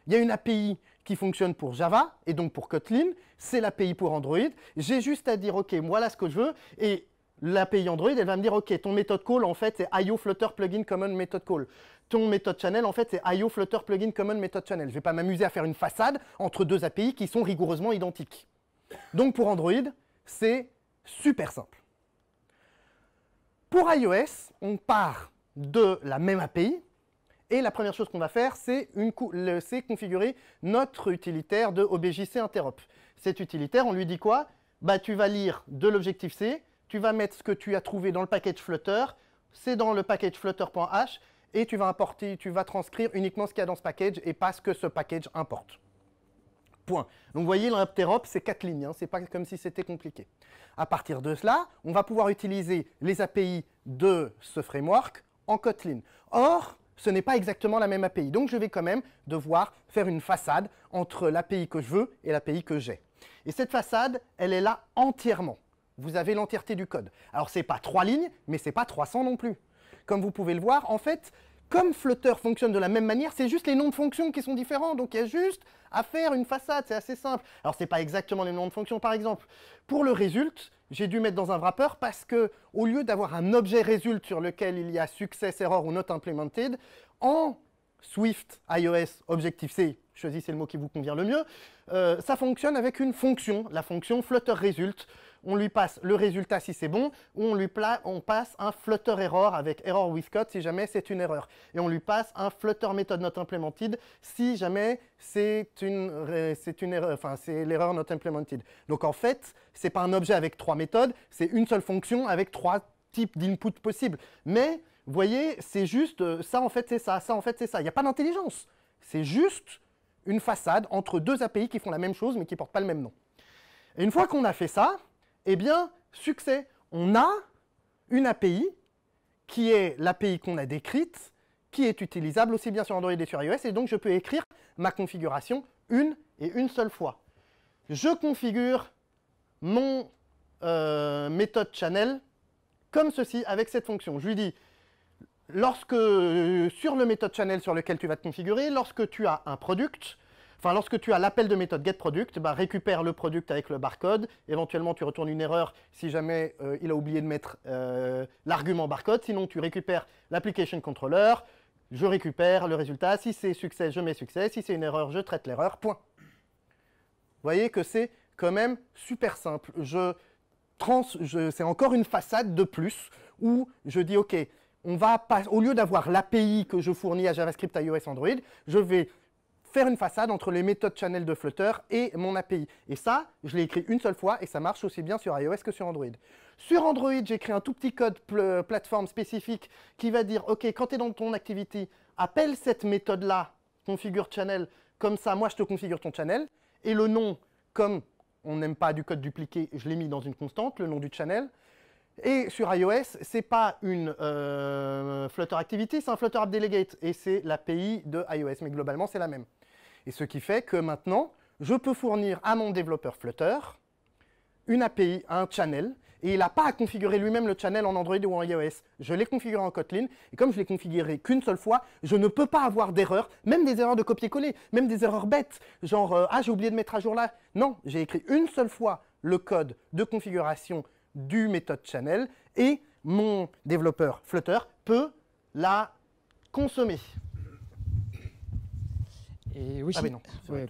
Il y a une API qui fonctionne pour Java et donc pour Kotlin. C'est l'API pour Android. J'ai juste à dire, OK, voilà ce que je veux. Et l'API Android, elle va me dire, OK, ton méthode call, en fait, c'est IO Flutter Plugin Common Method Call. Ton méthode channel, en fait, c'est IO Flutter Plugin Common Method Channel. Je ne vais pas m'amuser à faire une façade entre deux API qui sont rigoureusement identiques. Donc pour Android, c'est super simple. Pour iOS, on part de la même API, et la première chose qu'on va faire, c'est configurer notre utilitaire de OBJC Interop. Cet utilitaire, on lui dit quoi bah, Tu vas lire de l'objectif C, tu vas mettre ce que tu as trouvé dans le package Flutter, c'est dans le package flutter.h, et tu vas importer, tu vas transcrire uniquement ce qu'il y a dans ce package et pas ce que ce package importe. Point. Donc vous voyez, le c'est quatre lignes, hein. ce n'est pas comme si c'était compliqué. À partir de cela, on va pouvoir utiliser les API de ce framework en Kotlin. Or, ce n'est pas exactement la même API, donc je vais quand même devoir faire une façade entre l'API que je veux et l'API que j'ai. Et cette façade, elle est là entièrement. Vous avez l'entièreté du code. Alors, ce n'est pas trois lignes, mais ce n'est pas 300 non plus. Comme vous pouvez le voir, en fait, comme Flutter fonctionne de la même manière, c'est juste les noms de fonctions qui sont différents. Donc il y a juste à faire une façade, c'est assez simple. Alors ce n'est pas exactement les noms de fonctions par exemple. Pour le result, j'ai dû mettre dans un wrapper parce que au lieu d'avoir un objet result sur lequel il y a success, error ou not implemented, en Swift, iOS, Objective-C, choisissez le mot qui vous convient le mieux, euh, ça fonctionne avec une fonction, la fonction flutter result on lui passe le résultat si c'est bon, ou on lui passe un flutter error avec error with code si jamais c'est une erreur. Et on lui passe un flutter method not implemented si jamais c'est une, c'est une erreur, enfin c'est l'erreur not implemented. Donc en fait, c'est pas un objet avec trois méthodes, c'est une seule fonction avec trois types d'input possibles. Mais, vous voyez, c'est juste, euh, ça en fait c'est ça, ça en fait c'est ça. Il n'y a pas d'intelligence. C'est juste une façade entre deux API qui font la même chose mais qui ne portent pas le même nom. Et une fois qu'on a fait ça, eh bien, succès. On a une API qui est l'API qu'on a décrite, qui est utilisable aussi bien sur Android et sur iOS, et donc je peux écrire ma configuration une et une seule fois. Je configure mon euh, méthode channel comme ceci avec cette fonction. Je lui dis, lorsque sur le méthode channel sur lequel tu vas te configurer, lorsque tu as un product, lorsque tu as l'appel de méthode getProduct, bah, récupère le product avec le barcode. Éventuellement, tu retournes une erreur si jamais euh, il a oublié de mettre euh, l'argument barcode. Sinon, tu récupères l'application controller. Je récupère le résultat. Si c'est succès, je mets succès. Si c'est une erreur, je traite l'erreur. Point. Vous voyez que c'est quand même super simple. Je, c'est encore une façade de plus où je dis, OK, on va au lieu d'avoir l'API que je fournis à JavaScript, iOS, Android, je vais faire une façade entre les méthodes channel de Flutter et mon API. Et ça, je l'ai écrit une seule fois et ça marche aussi bien sur iOS que sur Android. Sur Android, j'ai créé un tout petit code euh, plateforme spécifique qui va dire, OK, quand tu es dans ton activity, appelle cette méthode-là, configure channel, comme ça, moi, je te configure ton channel. Et le nom, comme on n'aime pas du code dupliqué, je l'ai mis dans une constante, le nom du channel. Et sur iOS, ce n'est pas une euh, Flutter Activity, c'est un Flutter App Delegate, et c'est l'API de iOS, mais globalement, c'est la même. Et ce qui fait que maintenant, je peux fournir à mon développeur Flutter une API, un channel, et il n'a pas à configurer lui-même le channel en Android ou en iOS. Je l'ai configuré en Kotlin, et comme je l'ai configuré qu'une seule fois, je ne peux pas avoir d'erreurs, même des erreurs de copier-coller, même des erreurs bêtes, genre euh, Ah, j'ai oublié de mettre à jour là ». Non, j'ai écrit une seule fois le code de configuration du méthode channel, et mon développeur Flutter peut la consommer. Et oui, ah, non.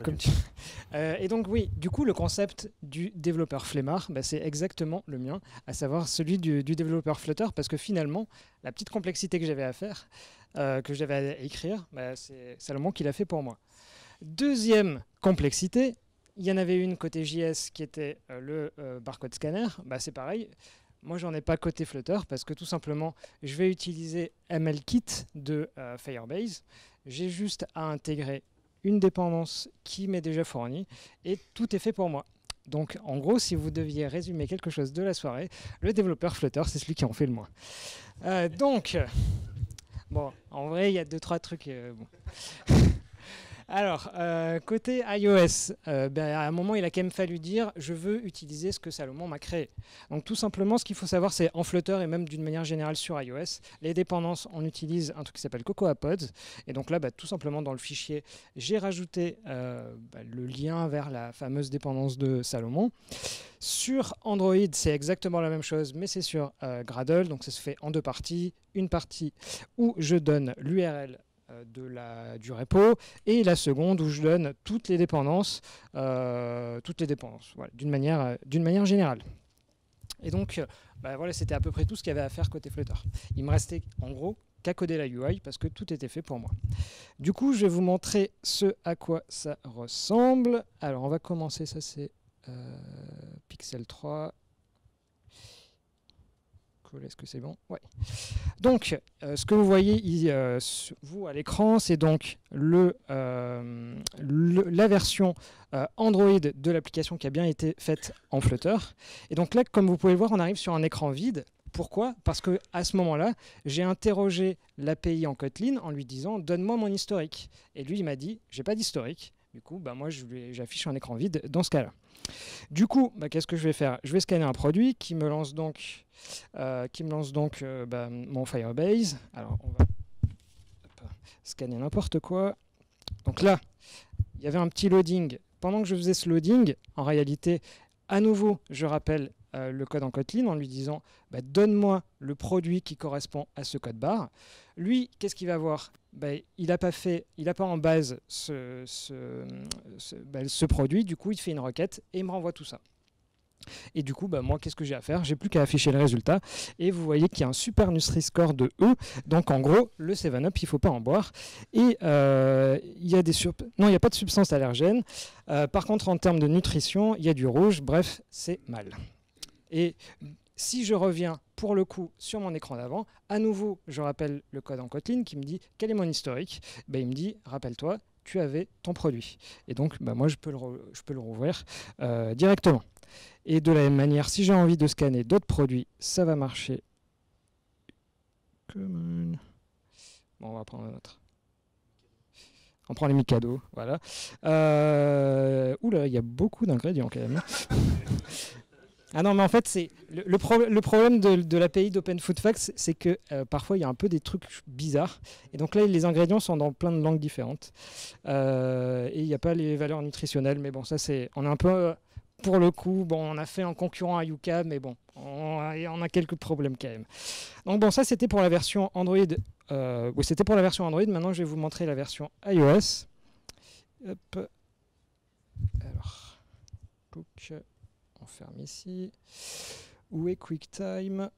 comme euh, et donc oui, du coup, le concept du développeur flemmard, bah, c'est exactement le mien, à savoir celui du, développeur Flutter, parce que finalement, la petite complexité que j'avais à faire, euh, que j'avais à écrire, bah, c'est Salomon qui l'a fait pour moi. Deuxième complexité, il y en avait une côté JS qui était euh, le barcode scanner, bah, c'est pareil. Moi, j'en ai pas côté Flutter, parce que tout simplement, je vais utiliser MLKit de Firebase. J'ai juste à intégrer une dépendance qui m'est déjà fournie et tout est fait pour moi. Donc en gros, si vous deviez résumer quelque chose de la soirée, le développeur Flutter, c'est celui qui en fait le moins. Euh, donc, bon, en vrai, il y a deux, trois trucs. Euh, Alors, euh, côté iOS, euh, ben, à un moment, il a quand même fallu dire je veux utiliser ce que Salomon m'a créé. Donc, tout simplement, ce qu'il faut savoir, c'est en Flutter et même d'une manière générale sur iOS, les dépendances, on utilise un truc qui s'appelle Cocoapods. Et donc là, ben, tout simplement, dans le fichier, j'ai rajouté euh, ben, le lien vers la fameuse dépendance de Salomon. Sur Android, c'est exactement la même chose, mais c'est sur Gradle. Donc, ça se fait en deux parties. Une partie où je donne l'URL de la, du repo, et la seconde où je donne toutes les dépendances, euh, toutes les dépendances, d'une manière, euh, d'une manière générale. Et donc, euh, bah, voilà, c'était à peu près tout ce qu'il y avait à faire côté Flutter. Il me restait en gros qu'à coder la UI parce que tout était fait pour moi. Du coup, je vais vous montrer ce à quoi ça ressemble. Alors, on va commencer, ça c'est Pixel 3, est-ce que c'est bon Ouais. Donc, euh, ce que vous voyez, euh, vous, à l'écran, c'est donc euh, la version Android de l'application qui a bien été faite en Flutter. Et donc là, comme vous pouvez le voir, on arrive sur un écran vide. Pourquoi Parce que à ce moment-là, j'ai interrogé l'API en Kotlin en lui disant donne-moi mon historique. Et lui, il m'a dit j'ai pas d'historique. Du coup, bah, moi, j'affiche un écran vide dans ce cas-là. Du coup, bah, qu'est-ce que je vais faire Je vais scanner un produit qui me lance donc, euh, qui me lance donc euh, bah, mon Firebase. Alors, on va scanner n'importe quoi. Donc là, il y avait un petit loading. Pendant que je faisais ce loading, en réalité, à nouveau, je rappelle, euh, le code en Kotlin en lui disant bah, donne-moi le produit qui correspond à ce code barre. Lui, qu'est-ce qu'il va voir bah, Il n'a pas fait, il pas en base bah, ce, produit, du coup il fait une requête et me renvoie tout ça. Et du coup, moi, qu'est-ce que j'ai à faire J'ai plus qu'à afficher le résultat. Et vous voyez qu'il y a un super Nutri score de E. Donc, en gros, le 7-Up, il faut pas en boire. Et euh, il a des il n'y a pas de substance allergène. Euh, par contre, en termes de nutrition, il y a du rouge. Bref, c'est mal. Et si je reviens pour le coup sur mon écran d'avant, à nouveau je rappelle le code en Kotlin qui me dit quel est mon historique. Ben, il me dit rappelle-toi, tu avais ton produit. Et donc ben, moi je peux le, je peux le rouvrir euh, directement. Et de la même manière, si j'ai envie de scanner d'autres produits, ça va marcher. Bon, on va prendre un autre. On prend les Mikado, voilà. Euh... Oula, il y a beaucoup d'ingrédients quand même. Ah non, mais en fait, c'est le, problème de, de l'API d'Open Food Facts, c'est que euh, parfois il y a un peu des trucs bizarres. Et donc là, les ingrédients sont dans plein de langues différentes. Euh, et il n'y a pas les valeurs nutritionnelles. Mais bon, ça, c'est. On est un peu. Euh, pour le coup, bon, on a fait un concurrent à Yuka, mais bon, on a, quelques problèmes quand même. Donc bon, ça c'était pour la version Android. oui, c'était pour la version Android. Maintenant, je vais vous montrer la version iOS. Hop. Alors. Donc, ferme ici. Où est QuickTime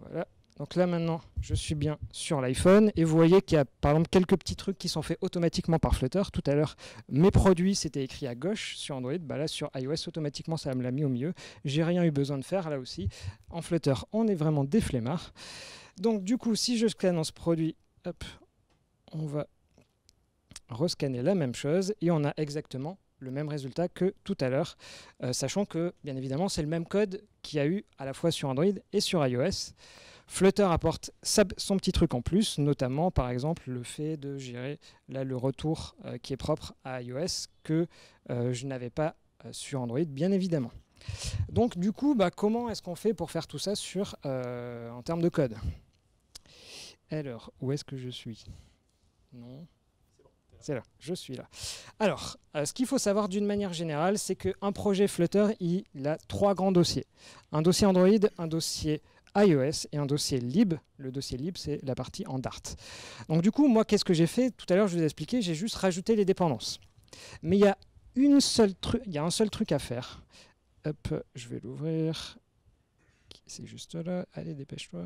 Voilà. Donc là maintenant, je suis bien sur l'iPhone et vous voyez qu'il y a par exemple quelques petits trucs qui sont faits automatiquement par Flutter. Tout à l'heure, mes produits c'était écrit à gauche sur Android, bah là sur iOS automatiquement ça me l'a mis au mieux. J'ai rien eu besoin de faire là aussi. En Flutter, on est vraiment des flemmards. Donc du coup, si je scanne en ce produit, hop, on va rescanner la même chose et on a exactement le même résultat que tout à l'heure, euh, sachant que, bien évidemment, c'est le même code qu'il y a eu à la fois sur Android et sur iOS. Flutter apporte son petit truc en plus, notamment par exemple le fait de gérer là, le retour euh, qui est propre à iOS que euh, je n'avais pas sur Android, bien évidemment. Donc du coup, bah, comment est-ce qu'on fait pour faire tout ça sur, en termes de code Alors, où est-ce que je suis Non. C'est là, je suis là. Alors, euh, ce qu'il faut savoir d'une manière générale, c'est qu'un projet Flutter, il a trois grands dossiers. Un dossier Android, un dossier iOS et un dossier lib. Le dossier lib, c'est la partie en Dart. Donc du coup, moi, qu'est-ce que j'ai fait Tout à l'heure, je vous ai expliqué, j'ai juste rajouté les dépendances. Mais il y a une seule il y un seul truc à faire. Hop, je vais l'ouvrir. C'est juste là. Allez, dépêche-toi.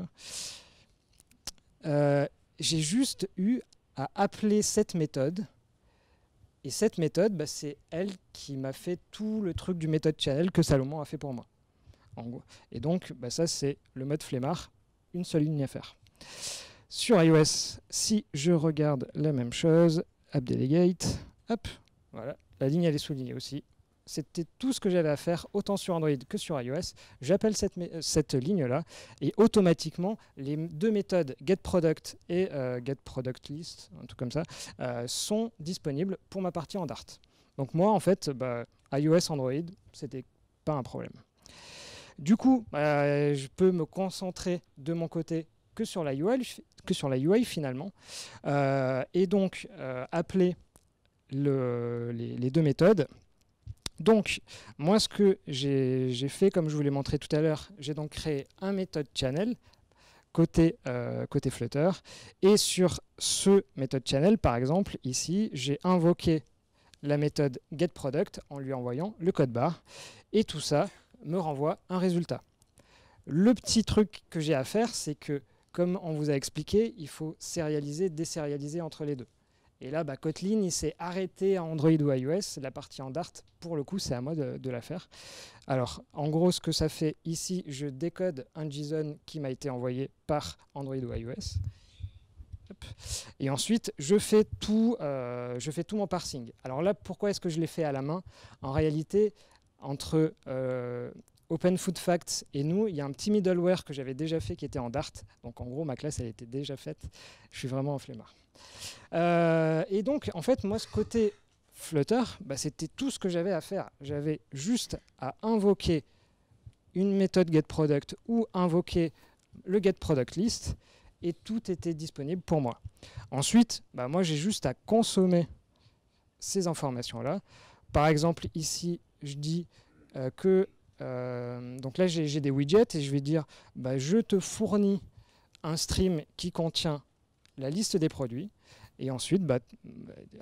Euh, j'ai juste eu à appeler cette méthode. Et cette méthode, bah, c'est elle qui m'a fait tout le truc du méthode channel que Salomon a fait pour moi. En Et donc, bah, ça, c'est le mode flemmard, une seule ligne à faire. Sur iOS, si je regarde la même chose, AppDelegate, hop, voilà, la ligne elle est soulignée aussi, c'était tout ce que j'avais à faire, autant sur Android que sur iOS. J'appelle cette, euh, ligne-là et automatiquement, les deux méthodes getProduct et euh, getProductList, comme ça, euh, sont disponibles pour ma partie en Dart. Donc moi, en fait, bah, iOS, Android, c'était pas un problème. Du coup, bah, je peux me concentrer de mon côté que sur la UI, finalement, et donc appeler les, deux méthodes donc, moi, ce que j'ai fait, comme je vous l'ai montré tout à l'heure, j'ai donc créé un méthode channel côté, euh, côté Flutter. Et sur ce méthode channel, par exemple, ici, j'ai invoqué la méthode getProduct en lui envoyant le code barre. Et tout ça me renvoie un résultat. Le petit truc que j'ai à faire, c'est que, comme on vous a expliqué, il faut sérialiser, désérialiser entre les deux. Et là, bah, Kotlin, il s'est arrêté à Android ou iOS. La partie en Dart, pour le coup, c'est à moi de, la faire. Alors, en gros, ce que ça fait ici, je décode un JSON qui m'a été envoyé par Android ou iOS. Et ensuite, je fais, tout, euh, je fais tout mon parsing. Alors là, pourquoi est-ce que je l'ai fait à la main En réalité, entre euh, Open Facts et nous, il y a un petit middleware que j'avais déjà fait qui était en Dart. Donc en gros, ma classe, elle était déjà faite. Je suis vraiment en flemmard. Euh, et donc, en fait, moi, ce côté Flutter, bah, c'était tout ce que j'avais à faire. J'avais juste à invoquer une méthode getProduct ou invoquer le getProductList et tout était disponible pour moi. Ensuite, bah, moi, j'ai juste à consommer ces informations-là. Par exemple, ici, je dis euh, que... Euh, donc là, j'ai des widgets et je vais dire, bah, je te fournis un stream qui contient la liste des produits. Et ensuite, bah,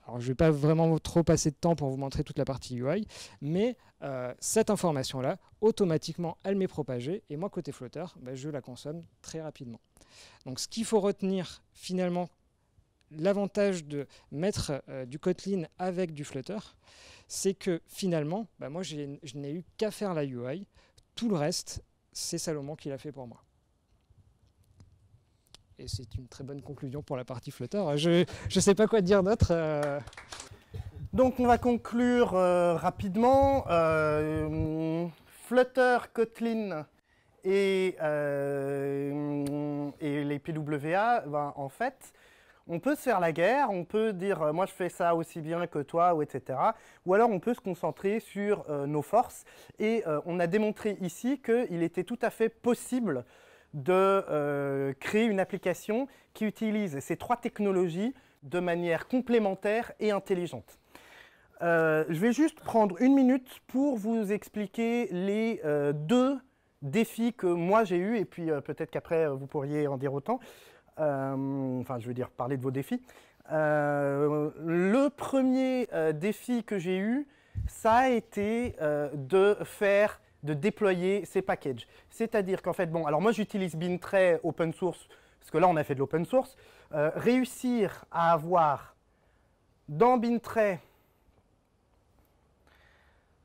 alors je ne vais pas vraiment trop passer de temps pour vous montrer toute la partie UI, mais euh, cette information-là, automatiquement, elle m'est propagée, et moi, côté flotteur, bah, je la consomme très rapidement. Donc ce qu'il faut retenir, finalement, l'avantage de mettre euh, du Kotlin avec du Flutter, c'est que finalement, bah, moi, je n'ai eu qu'à faire la UI, tout le reste, c'est Salomon qui l'a fait pour moi. Et c'est une très bonne conclusion pour la partie flotteur. Je ne sais pas quoi dire d'autre. Euh. Donc on va conclure euh, rapidement. Euh, Flutter, Kotlin et, euh, les PWA, ben, en fait, on peut se faire la guerre, on peut dire moi je fais ça aussi bien que toi, ou etc. Ou alors on peut se concentrer sur nos forces. Et on a démontré ici qu'il était tout à fait possible de euh, créer une application qui utilise ces trois technologies de manière complémentaire et intelligente. Euh, je vais juste prendre une minute pour vous expliquer les euh, deux défis que moi j'ai eus, et puis peut-être qu'après vous pourriez en dire autant. enfin, je veux dire, parler de vos défis. le premier défi que j'ai eu, ça a été de faire de déployer ces packages. C'est-à-dire qu'en fait, bon, alors moi j'utilise Bintray open source, parce que là on a fait de l'open source, euh, réussir à avoir dans Bintray,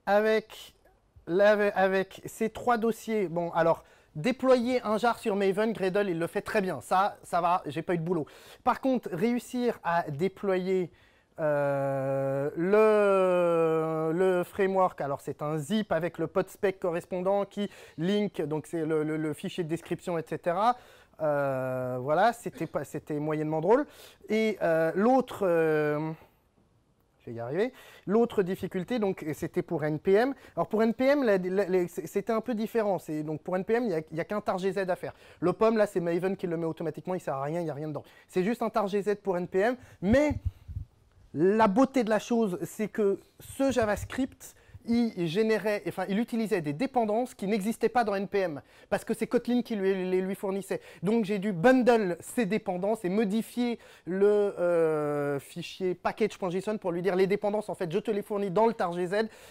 avec, avec ces trois dossiers, bon alors, déployer un jar sur Maven, Gradle, il le fait très bien, ça, ça va, j'ai pas eu de boulot. Par contre, réussir à déployer euh, le, le, framework, alors c'est un zip avec le pod spec correspondant qui link, donc c'est le, fichier de description, etc. Euh, voilà, c'était moyennement drôle. Et euh, l'autre, je vais y arriver, l'autre difficulté, donc c'était pour NPM. Alors pour NPM, c'était un peu différent. Donc pour NPM, il n'y a, a qu'un targz à faire. Le POM, là, c'est Maven qui le met automatiquement, il ne sert à rien, il n'y a rien dedans. C'est juste un targz pour NPM, mais la beauté de la chose, c'est que ce JavaScript, il générait, enfin, il utilisait des dépendances qui n'existaient pas dans NPM, parce que c'est Kotlin qui lui, les lui fournissait. Donc j'ai dû bundle ces dépendances et modifier le euh, fichier package.json pour lui dire les dépendances, en fait, je te les fournis dans le targz,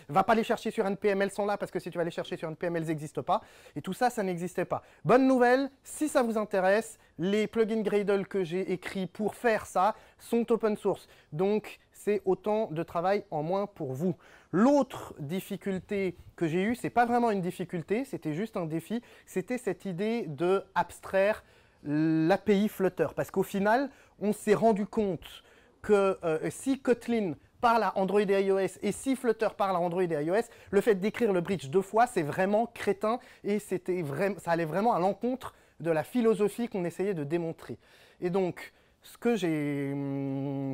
va pas les chercher sur NPM, elles sont là, parce que si tu vas les chercher sur NPM, elles n'existent pas. Et tout ça, ça n'existait pas. Bonne nouvelle, si ça vous intéresse, les plugins Gradle que j'ai écrits pour faire ça sont open source. Donc c'est autant de travail en moins pour vous. L'autre difficulté que j'ai eue, c'est pas vraiment une difficulté, c'était juste un défi, c'était cette idée de abstraire l'API Flutter. Parce qu'au final, on s'est rendu compte que euh, si Kotlin parle à Android et iOS et si Flutter parle à Android et iOS, le fait d'écrire le bridge deux fois, c'est vraiment crétin et c'était ça allait vraiment à l'encontre de la philosophie qu'on essayait de démontrer. Et donc, ce que j'ai hum,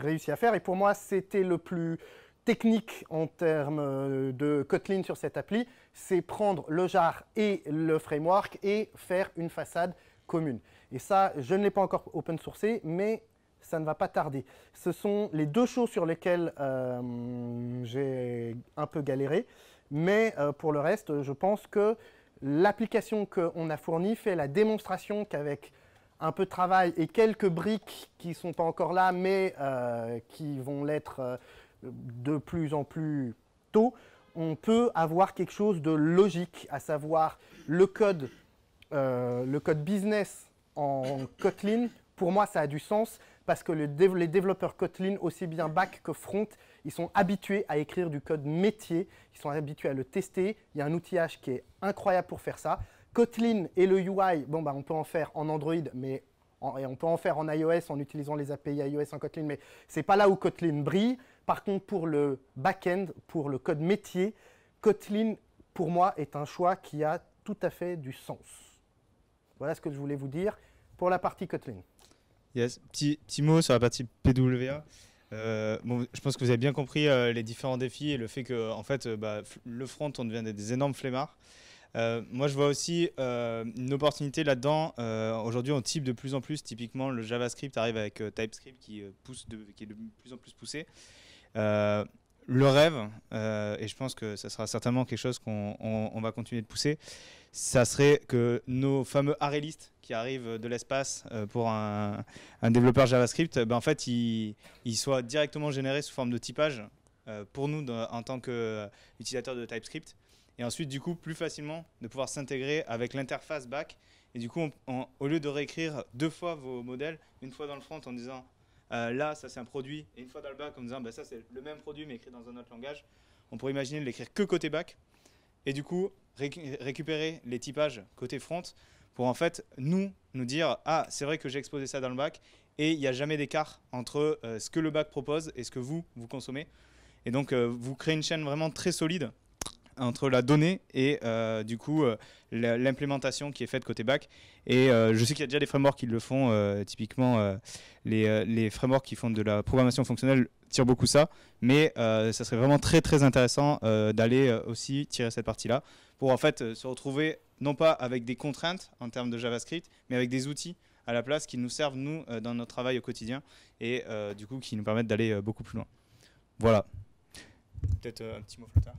réussi à faire, et pour moi, c'était le plus technique en termes euh, de Kotlin sur cette appli, c'est prendre le jar et le framework et faire une façade commune. Et ça, je ne l'ai pas encore open sourcé, mais ça ne va pas tarder. Ce sont les deux choses sur lesquelles euh, j'ai un peu galéré, mais euh, pour le reste, je pense que l'application qu'on a fournie fait la démonstration qu'avec un peu de travail et quelques briques qui ne sont pas encore là, mais qui vont l'être de plus en plus tôt, on peut avoir quelque chose de logique, à savoir le code, euh, le code business en Kotlin. Pour moi, ça a du sens parce que les développeurs Kotlin, aussi bien back que front, ils sont habitués à écrire du code métier, ils sont habitués à le tester. Il y a un outillage qui est incroyable pour faire ça. Kotlin et le UI, bon, bah, on peut en faire en Android, mais et on peut en faire en iOS en utilisant les API iOS en Kotlin, mais ce n'est pas là où Kotlin brille. Par contre, pour le back-end, pour le code métier, Kotlin, pour moi, est un choix qui a tout à fait du sens. Voilà ce que je voulais vous dire pour la partie Kotlin. Yes, petit, mot sur la partie PWA. Euh, je pense que vous avez bien compris euh, les différents défis et le fait que, en fait, euh, bah, le front, on devient des, énormes flemmards. moi, je vois aussi une opportunité là-dedans. Aujourd'hui, on type de plus en plus. Typiquement, le JavaScript arrive avec TypeScript qui, pousse de, qui est de plus en plus poussé. Euh, le rêve, euh, et je pense que ça sera certainement quelque chose qu'on va continuer de pousser, ça serait que nos fameux listes qui arrivent de l'espace euh, pour un, développeur JavaScript, ben en fait, ils, soient directement générés sous forme de typage pour nous en tant qu'utilisateurs de TypeScript. Et ensuite, du coup, plus facilement de pouvoir s'intégrer avec l'interface back. Et du coup, au lieu de réécrire deux fois vos modèles, une fois dans le front en disant euh, là, ça c'est un produit. Et une fois dans le bac, en disant, bah, ça c'est le même produit mais écrit dans un autre langage, on pourrait imaginer de l'écrire que côté bac. Et du coup, récupérer les typages côté front pour en fait, nous, nous dire, ah, c'est vrai que j'ai exposé ça dans le bac et il n'y a jamais d'écart entre euh, ce que le bac propose et ce que vous, vous consommez. Et donc, euh, vous créez une chaîne vraiment très solide entre la donnée et euh, du coup euh, l'implémentation qui est faite côté back. Et euh, je sais qu'il y a déjà des frameworks qui le font, typiquement les, les, frameworks qui font de la programmation fonctionnelle tirent beaucoup ça, mais ça serait vraiment très très intéressant d'aller aussi tirer cette partie-là pour en fait se retrouver non pas avec des contraintes en termes de JavaScript, mais avec des outils à la place qui nous servent, nous, dans notre travail au quotidien et du coup qui nous permettent d'aller beaucoup plus loin. Voilà. Peut-être un petit mot plus tard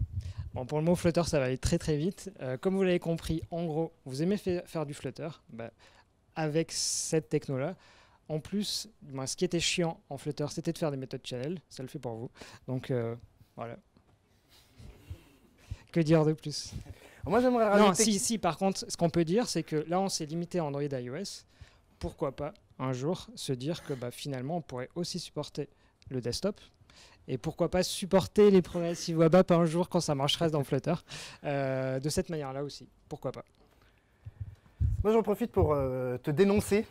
pour le mot Flutter, ça va aller très très vite. Euh, comme vous l'avez compris, en gros, vous aimez faire du Flutter bah, avec cette techno-là. En plus, ce qui était chiant en Flutter, c'était de faire des méthodes channel. Ça le fait pour vous. Donc euh, voilà. Que dire de plus Moi, j'aimerais rajouter. Non, si, si, par contre, ce qu'on peut dire, c'est que là, on s'est limité à Android et iOS. Pourquoi pas un jour se dire que bah, finalement, on pourrait aussi supporter le desktop et pourquoi pas supporter les promesses pas un jour quand ça marcherait dans Flutter, euh, de cette manière-là aussi, pourquoi pas. Moi j'en profite pour euh, te dénoncer,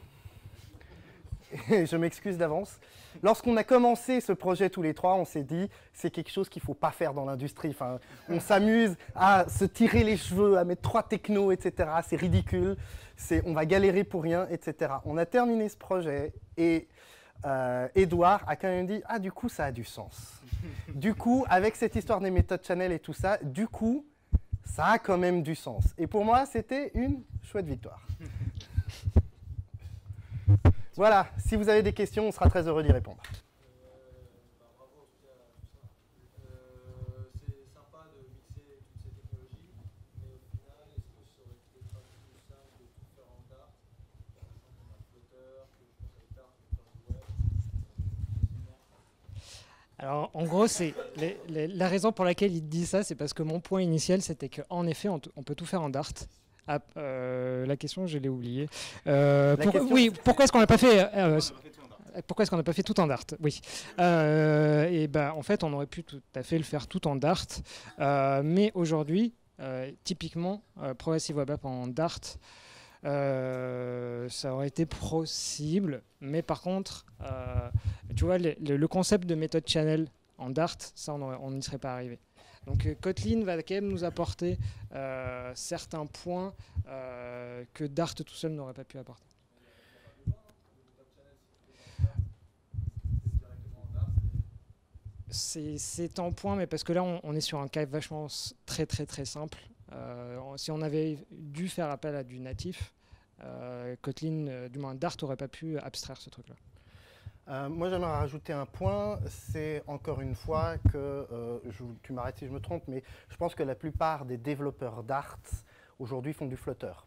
je m'excuse d'avance. Lorsqu'on a commencé ce projet tous les trois, on s'est dit c'est quelque chose qu'il faut pas faire dans l'industrie. Enfin, on s'amuse à se tirer les cheveux, à mettre trois technos, etc. C'est ridicule. C'est on va galérer pour rien, etc. On a terminé ce projet et Edouard euh, a quand même dit Ah, du coup, ça a du sens. du coup, avec cette histoire des méthodes Chanel et tout ça, du coup, ça a quand même du sens. Et pour moi, c'était une chouette victoire. voilà, si vous avez des questions, on sera très heureux d'y répondre. Alors, en gros, c'est la raison pour laquelle il dit ça, c'est parce que mon point initial, c'était qu'en effet, on, peut tout faire en Dart. Ah, euh, la question, je l'ai oubliée. Euh, oui, pourquoi est-ce qu'on n'a pas fait euh, pourquoi est-ce qu'on n'a pas fait tout en Dart Oui. et ben, en fait, on aurait pu tout à fait le faire tout en Dart. mais aujourd'hui, typiquement, Progressive Web App en Dart, euh, ça aurait été possible. Mais par contre, euh, tu vois, le, concept de méthode channel en Dart, ça, on n'y serait pas arrivé. Donc euh, Kotlin va quand même nous apporter certains points que Dart tout seul n'aurait pas pu apporter. c'est en point, mais parce que là, on, on, est sur un cas vachement très, très, très simple. Euh, si on avait dû faire appel à du natif, euh, Kotlin, euh, du moins Dart, n'aurait pas pu abstraire ce truc-là. moi, j'aimerais rajouter un point. C'est encore une fois que, tu m'arrêtes si je me trompe, mais je pense que la plupart des développeurs Dart aujourd'hui font du flotteur.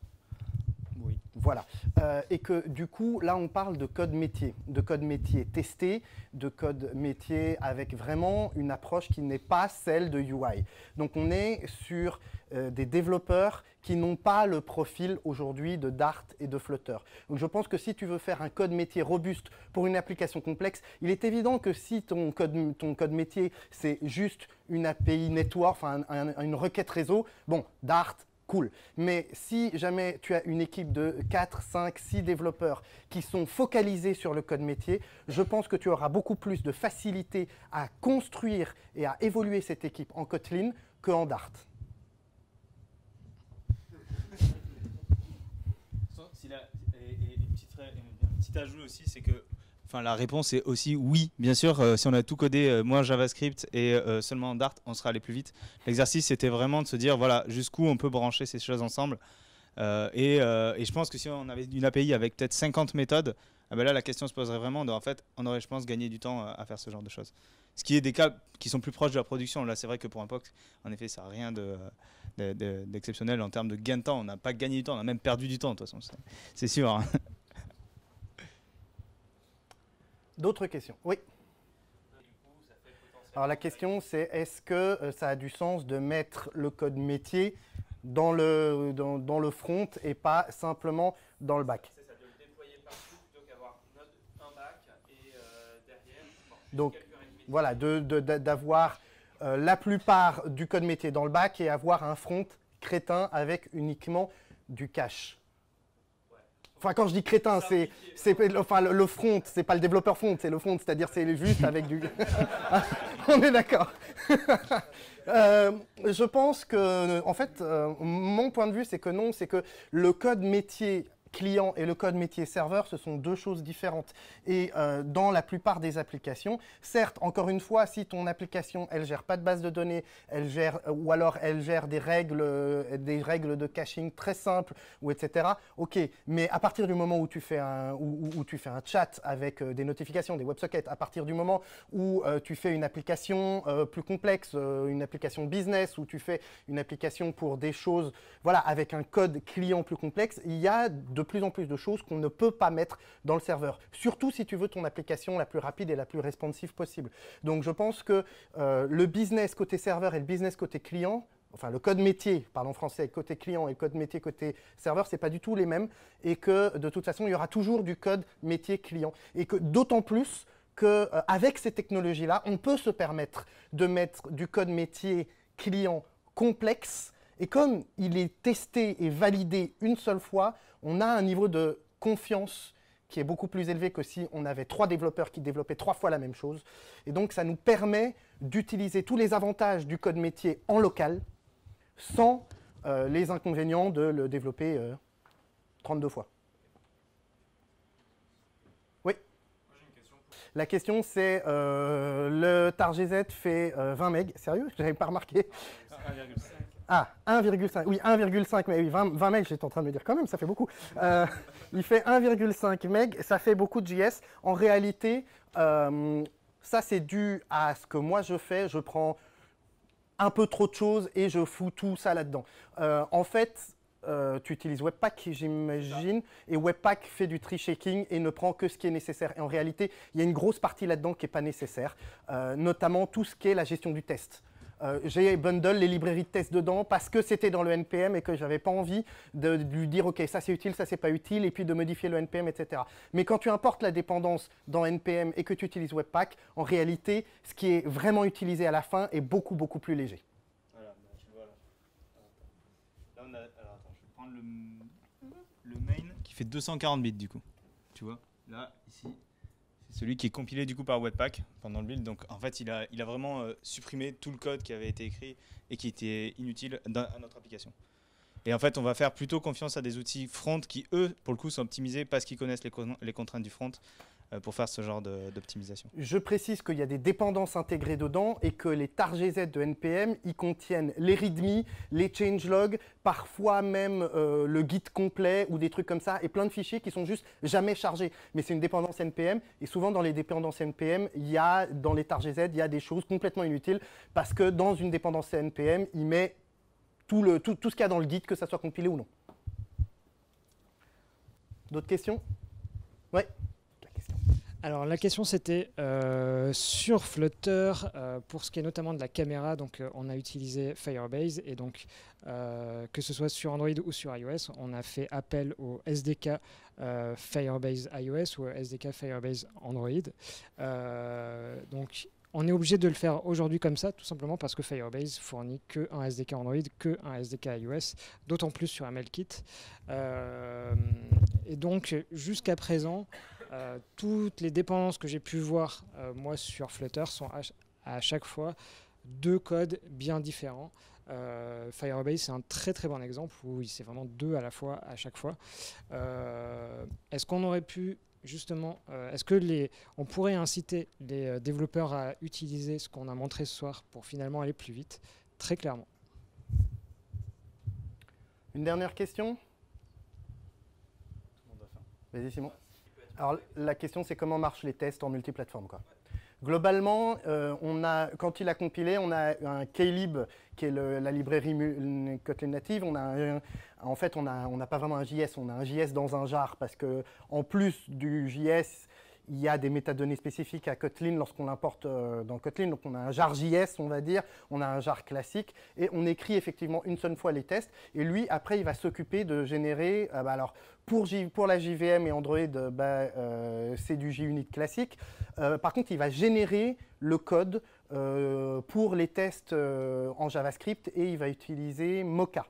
Voilà. Euh, et que du coup, là, on parle de code métier, de code métier testé, de code métier avec vraiment une approche qui n'est pas celle de UI. Donc on est sur euh, des développeurs qui n'ont pas le profil aujourd'hui de Dart et de Flutter. Donc je pense que si tu veux faire un code métier robuste pour une application complexe, il est évident que si ton code, ton code métier, c'est juste une API network, enfin une requête réseau, bon, Dart, cool. Mais si jamais tu as une équipe de 4, 5, 6 développeurs qui sont focalisés sur le code métier, je pense que tu auras beaucoup plus de facilité à construire et à évoluer cette équipe en Kotlin que en Dart. un petit ajout aussi, c'est que Enfin, la réponse est aussi oui, bien sûr. Euh, si on a tout codé, euh, moins JavaScript et euh, seulement Dart, on sera allé plus vite. L'exercice, c'était vraiment de se dire, voilà, jusqu'où on peut brancher ces choses ensemble. Et, je pense que si on avait une API avec peut-être 50 méthodes, ah ben là, la question se poserait vraiment. De, en fait, on aurait, je pense, gagné du temps à faire ce genre de choses. Ce qui est des cas qui sont plus proches de la production. Là, c'est vrai que pour un POC, en effet, ça n'a rien d'exceptionnel de, en termes de gain de temps. On n'a pas gagné du temps, on a même perdu du temps, de toute façon. C'est sûr. Hein. D'autres questions Oui. Alors la question c'est est-ce que euh, ça a du sens de mettre le code métier dans le, dans, le front et pas simplement dans le bac Donc voilà, d'avoir euh, la plupart du code métier dans le bac et avoir un front crétin avec uniquement du cache. Enfin, quand je dis crétin, c'est, le front, c'est pas le développeur front, c'est le front, c'est-à-dire c'est juste avec du. On est d'accord. Euh, je pense que, en fait, euh, mon point de vue, c'est que non, c'est que le code métier client et le code métier serveur, ce sont deux choses différentes. Et euh, dans la plupart des applications, certes, encore une fois, si ton application, elle gère pas de base de données, elle gère, euh, ou alors elle gère des règles, euh, des règles de caching très simples, ou etc. Ok, mais à partir du moment où tu fais un, où, tu fais un chat avec des notifications, des WebSockets, à partir du moment où tu fais une application plus complexe, une application business, où tu fais une application pour des choses, voilà, avec un code client plus complexe, il y a de plus en plus de choses qu'on ne peut pas mettre dans le serveur. Surtout si tu veux ton application la plus rapide et la plus responsive possible. Donc je pense que euh, le business côté serveur et le business côté client, enfin le code métier, parlons français, côté client et le code métier côté serveur, c'est pas du tout les mêmes et que de toute façon, il y aura toujours du code métier client et que d'autant plus que euh, avec ces technologies-là, on peut se permettre de mettre du code métier client complexe et comme il est testé et validé une seule fois, on a un niveau de confiance qui est beaucoup plus élevé que si on avait trois développeurs qui développaient trois fois la même chose. Et donc ça nous permet d'utiliser tous les avantages du code métier en local sans euh, les inconvénients de le développer 32 euh, fois. Oui La question c'est, euh, le TarGZ fait 20 euh, MB, sérieux Je n'avais pas remarqué. Ah, ah, 1,5, oui, 1,5 mais oui, 20, 20 j'étais en train de me dire quand même, ça fait beaucoup. Euh, il fait 1,5 meg, ça fait beaucoup de JS. En réalité, euh, ça c'est dû à ce que moi je fais, je prends un peu trop de choses et je fous tout ça là-dedans. Euh, en fait, tu utilises Webpack, j'imagine, et Webpack fait du tree shaking et ne prend que ce qui est nécessaire. Et en réalité, il y a une grosse partie là-dedans qui n'est pas nécessaire, notamment tout ce qui est la gestion du test. Euh, j'ai bundle les librairies de tests dedans parce que c'était dans le NPM et que j'avais pas envie de, lui dire ok ça c'est utile, ça c'est pas utile et puis de modifier le NPM etc. Mais quand tu importes la dépendance dans NPM et que tu utilises Webpack, en réalité ce qui est vraiment utilisé à la fin est beaucoup beaucoup plus léger. Voilà, bah, tu vois là. là on a, alors attends, je vais prendre le, le main qui fait 240 bits du coup. Tu vois, là ici celui qui est compilé du coup par Webpack pendant le build. Donc en fait, il a, il a vraiment euh, supprimé tout le code qui avait été écrit et qui était inutile dans, notre application. Et en fait, on va faire plutôt confiance à des outils front qui, eux, pour le coup, sont optimisés parce qu'ils connaissent les, contraintes du front euh, pour faire ce genre d'optimisation. Je précise qu'il y a des dépendances intégrées dedans et que les targets de NPM y contiennent les README, les changelogs, parfois même euh, le git complet ou des trucs comme ça et plein de fichiers qui sont juste jamais chargés. Mais c'est une dépendance NPM et souvent dans les dépendances NPM, il y a dans les targets il y a des choses complètement inutiles parce que dans une dépendance NPM, il met tout, le, tout, ce qu'il y a dans le git, que ça soit compilé ou non. D'autres questions Ouais. Alors la question c'était euh, sur Flutter euh, pour ce qui est notamment de la caméra. Donc euh, on a utilisé Firebase et donc que ce soit sur Android ou sur iOS, on a fait appel au SDK Firebase iOS ou SDK Firebase Android. donc on est obligé de le faire aujourd'hui comme ça, tout simplement parce que Firebase fournit que un SDK Android, que un SDK iOS, d'autant plus sur kit et donc jusqu'à présent, euh, toutes les dépendances que j'ai pu voir euh, moi sur Flutter sont à, chaque fois deux codes bien différents. Euh, Firebase c'est un très très bon exemple où c'est vraiment deux à la fois à chaque fois. est-ce qu'on aurait pu justement, est-ce que les, on pourrait inciter les développeurs à utiliser ce qu'on a montré ce soir pour finalement aller plus vite, très clairement. Une dernière question Vas-y Simon. Alors la question c'est comment marchent les tests en multiplateforme quoi. Globalement, euh, quand il a compilé, on a un Klib qui est la librairie Kotlin native. On a en fait, on n'a a pas vraiment un JS, on a un JS dans un jar parce que en plus du JS, il y a des métadonnées spécifiques à Kotlin lorsqu'on l'importe euh, dans Kotlin. Donc on a un jar JS, on va dire, on a un jar classique, et on écrit effectivement une seule fois les tests. Et lui, après, il va s'occuper de générer, euh, bah, alors pour, pour, la JVM et Android, euh, bah, c'est du JUnit classique. par contre, il va générer le code pour les tests en JavaScript et il va utiliser Mocha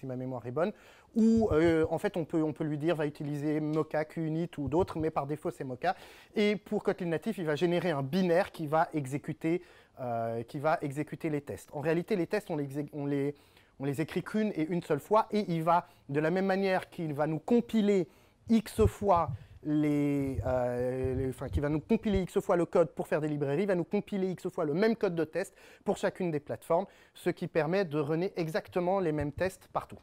si ma mémoire est bonne, ou euh, en fait on peut, on peut lui dire va utiliser Mocha, QUnit ou d'autres, mais par défaut c'est Mocha. Et pour Kotlin natif, il va générer un binaire qui va exécuter, euh, qui va exécuter les tests. En réalité, les tests, on les, les, on les écrit qu'une et une seule fois, et il va, de la même manière qu'il va nous compiler X fois euh, qui va nous compiler x fois le code pour faire des librairies, va nous compiler x fois le même code de test pour chacune des plateformes, ce qui permet de runner exactement les mêmes tests partout.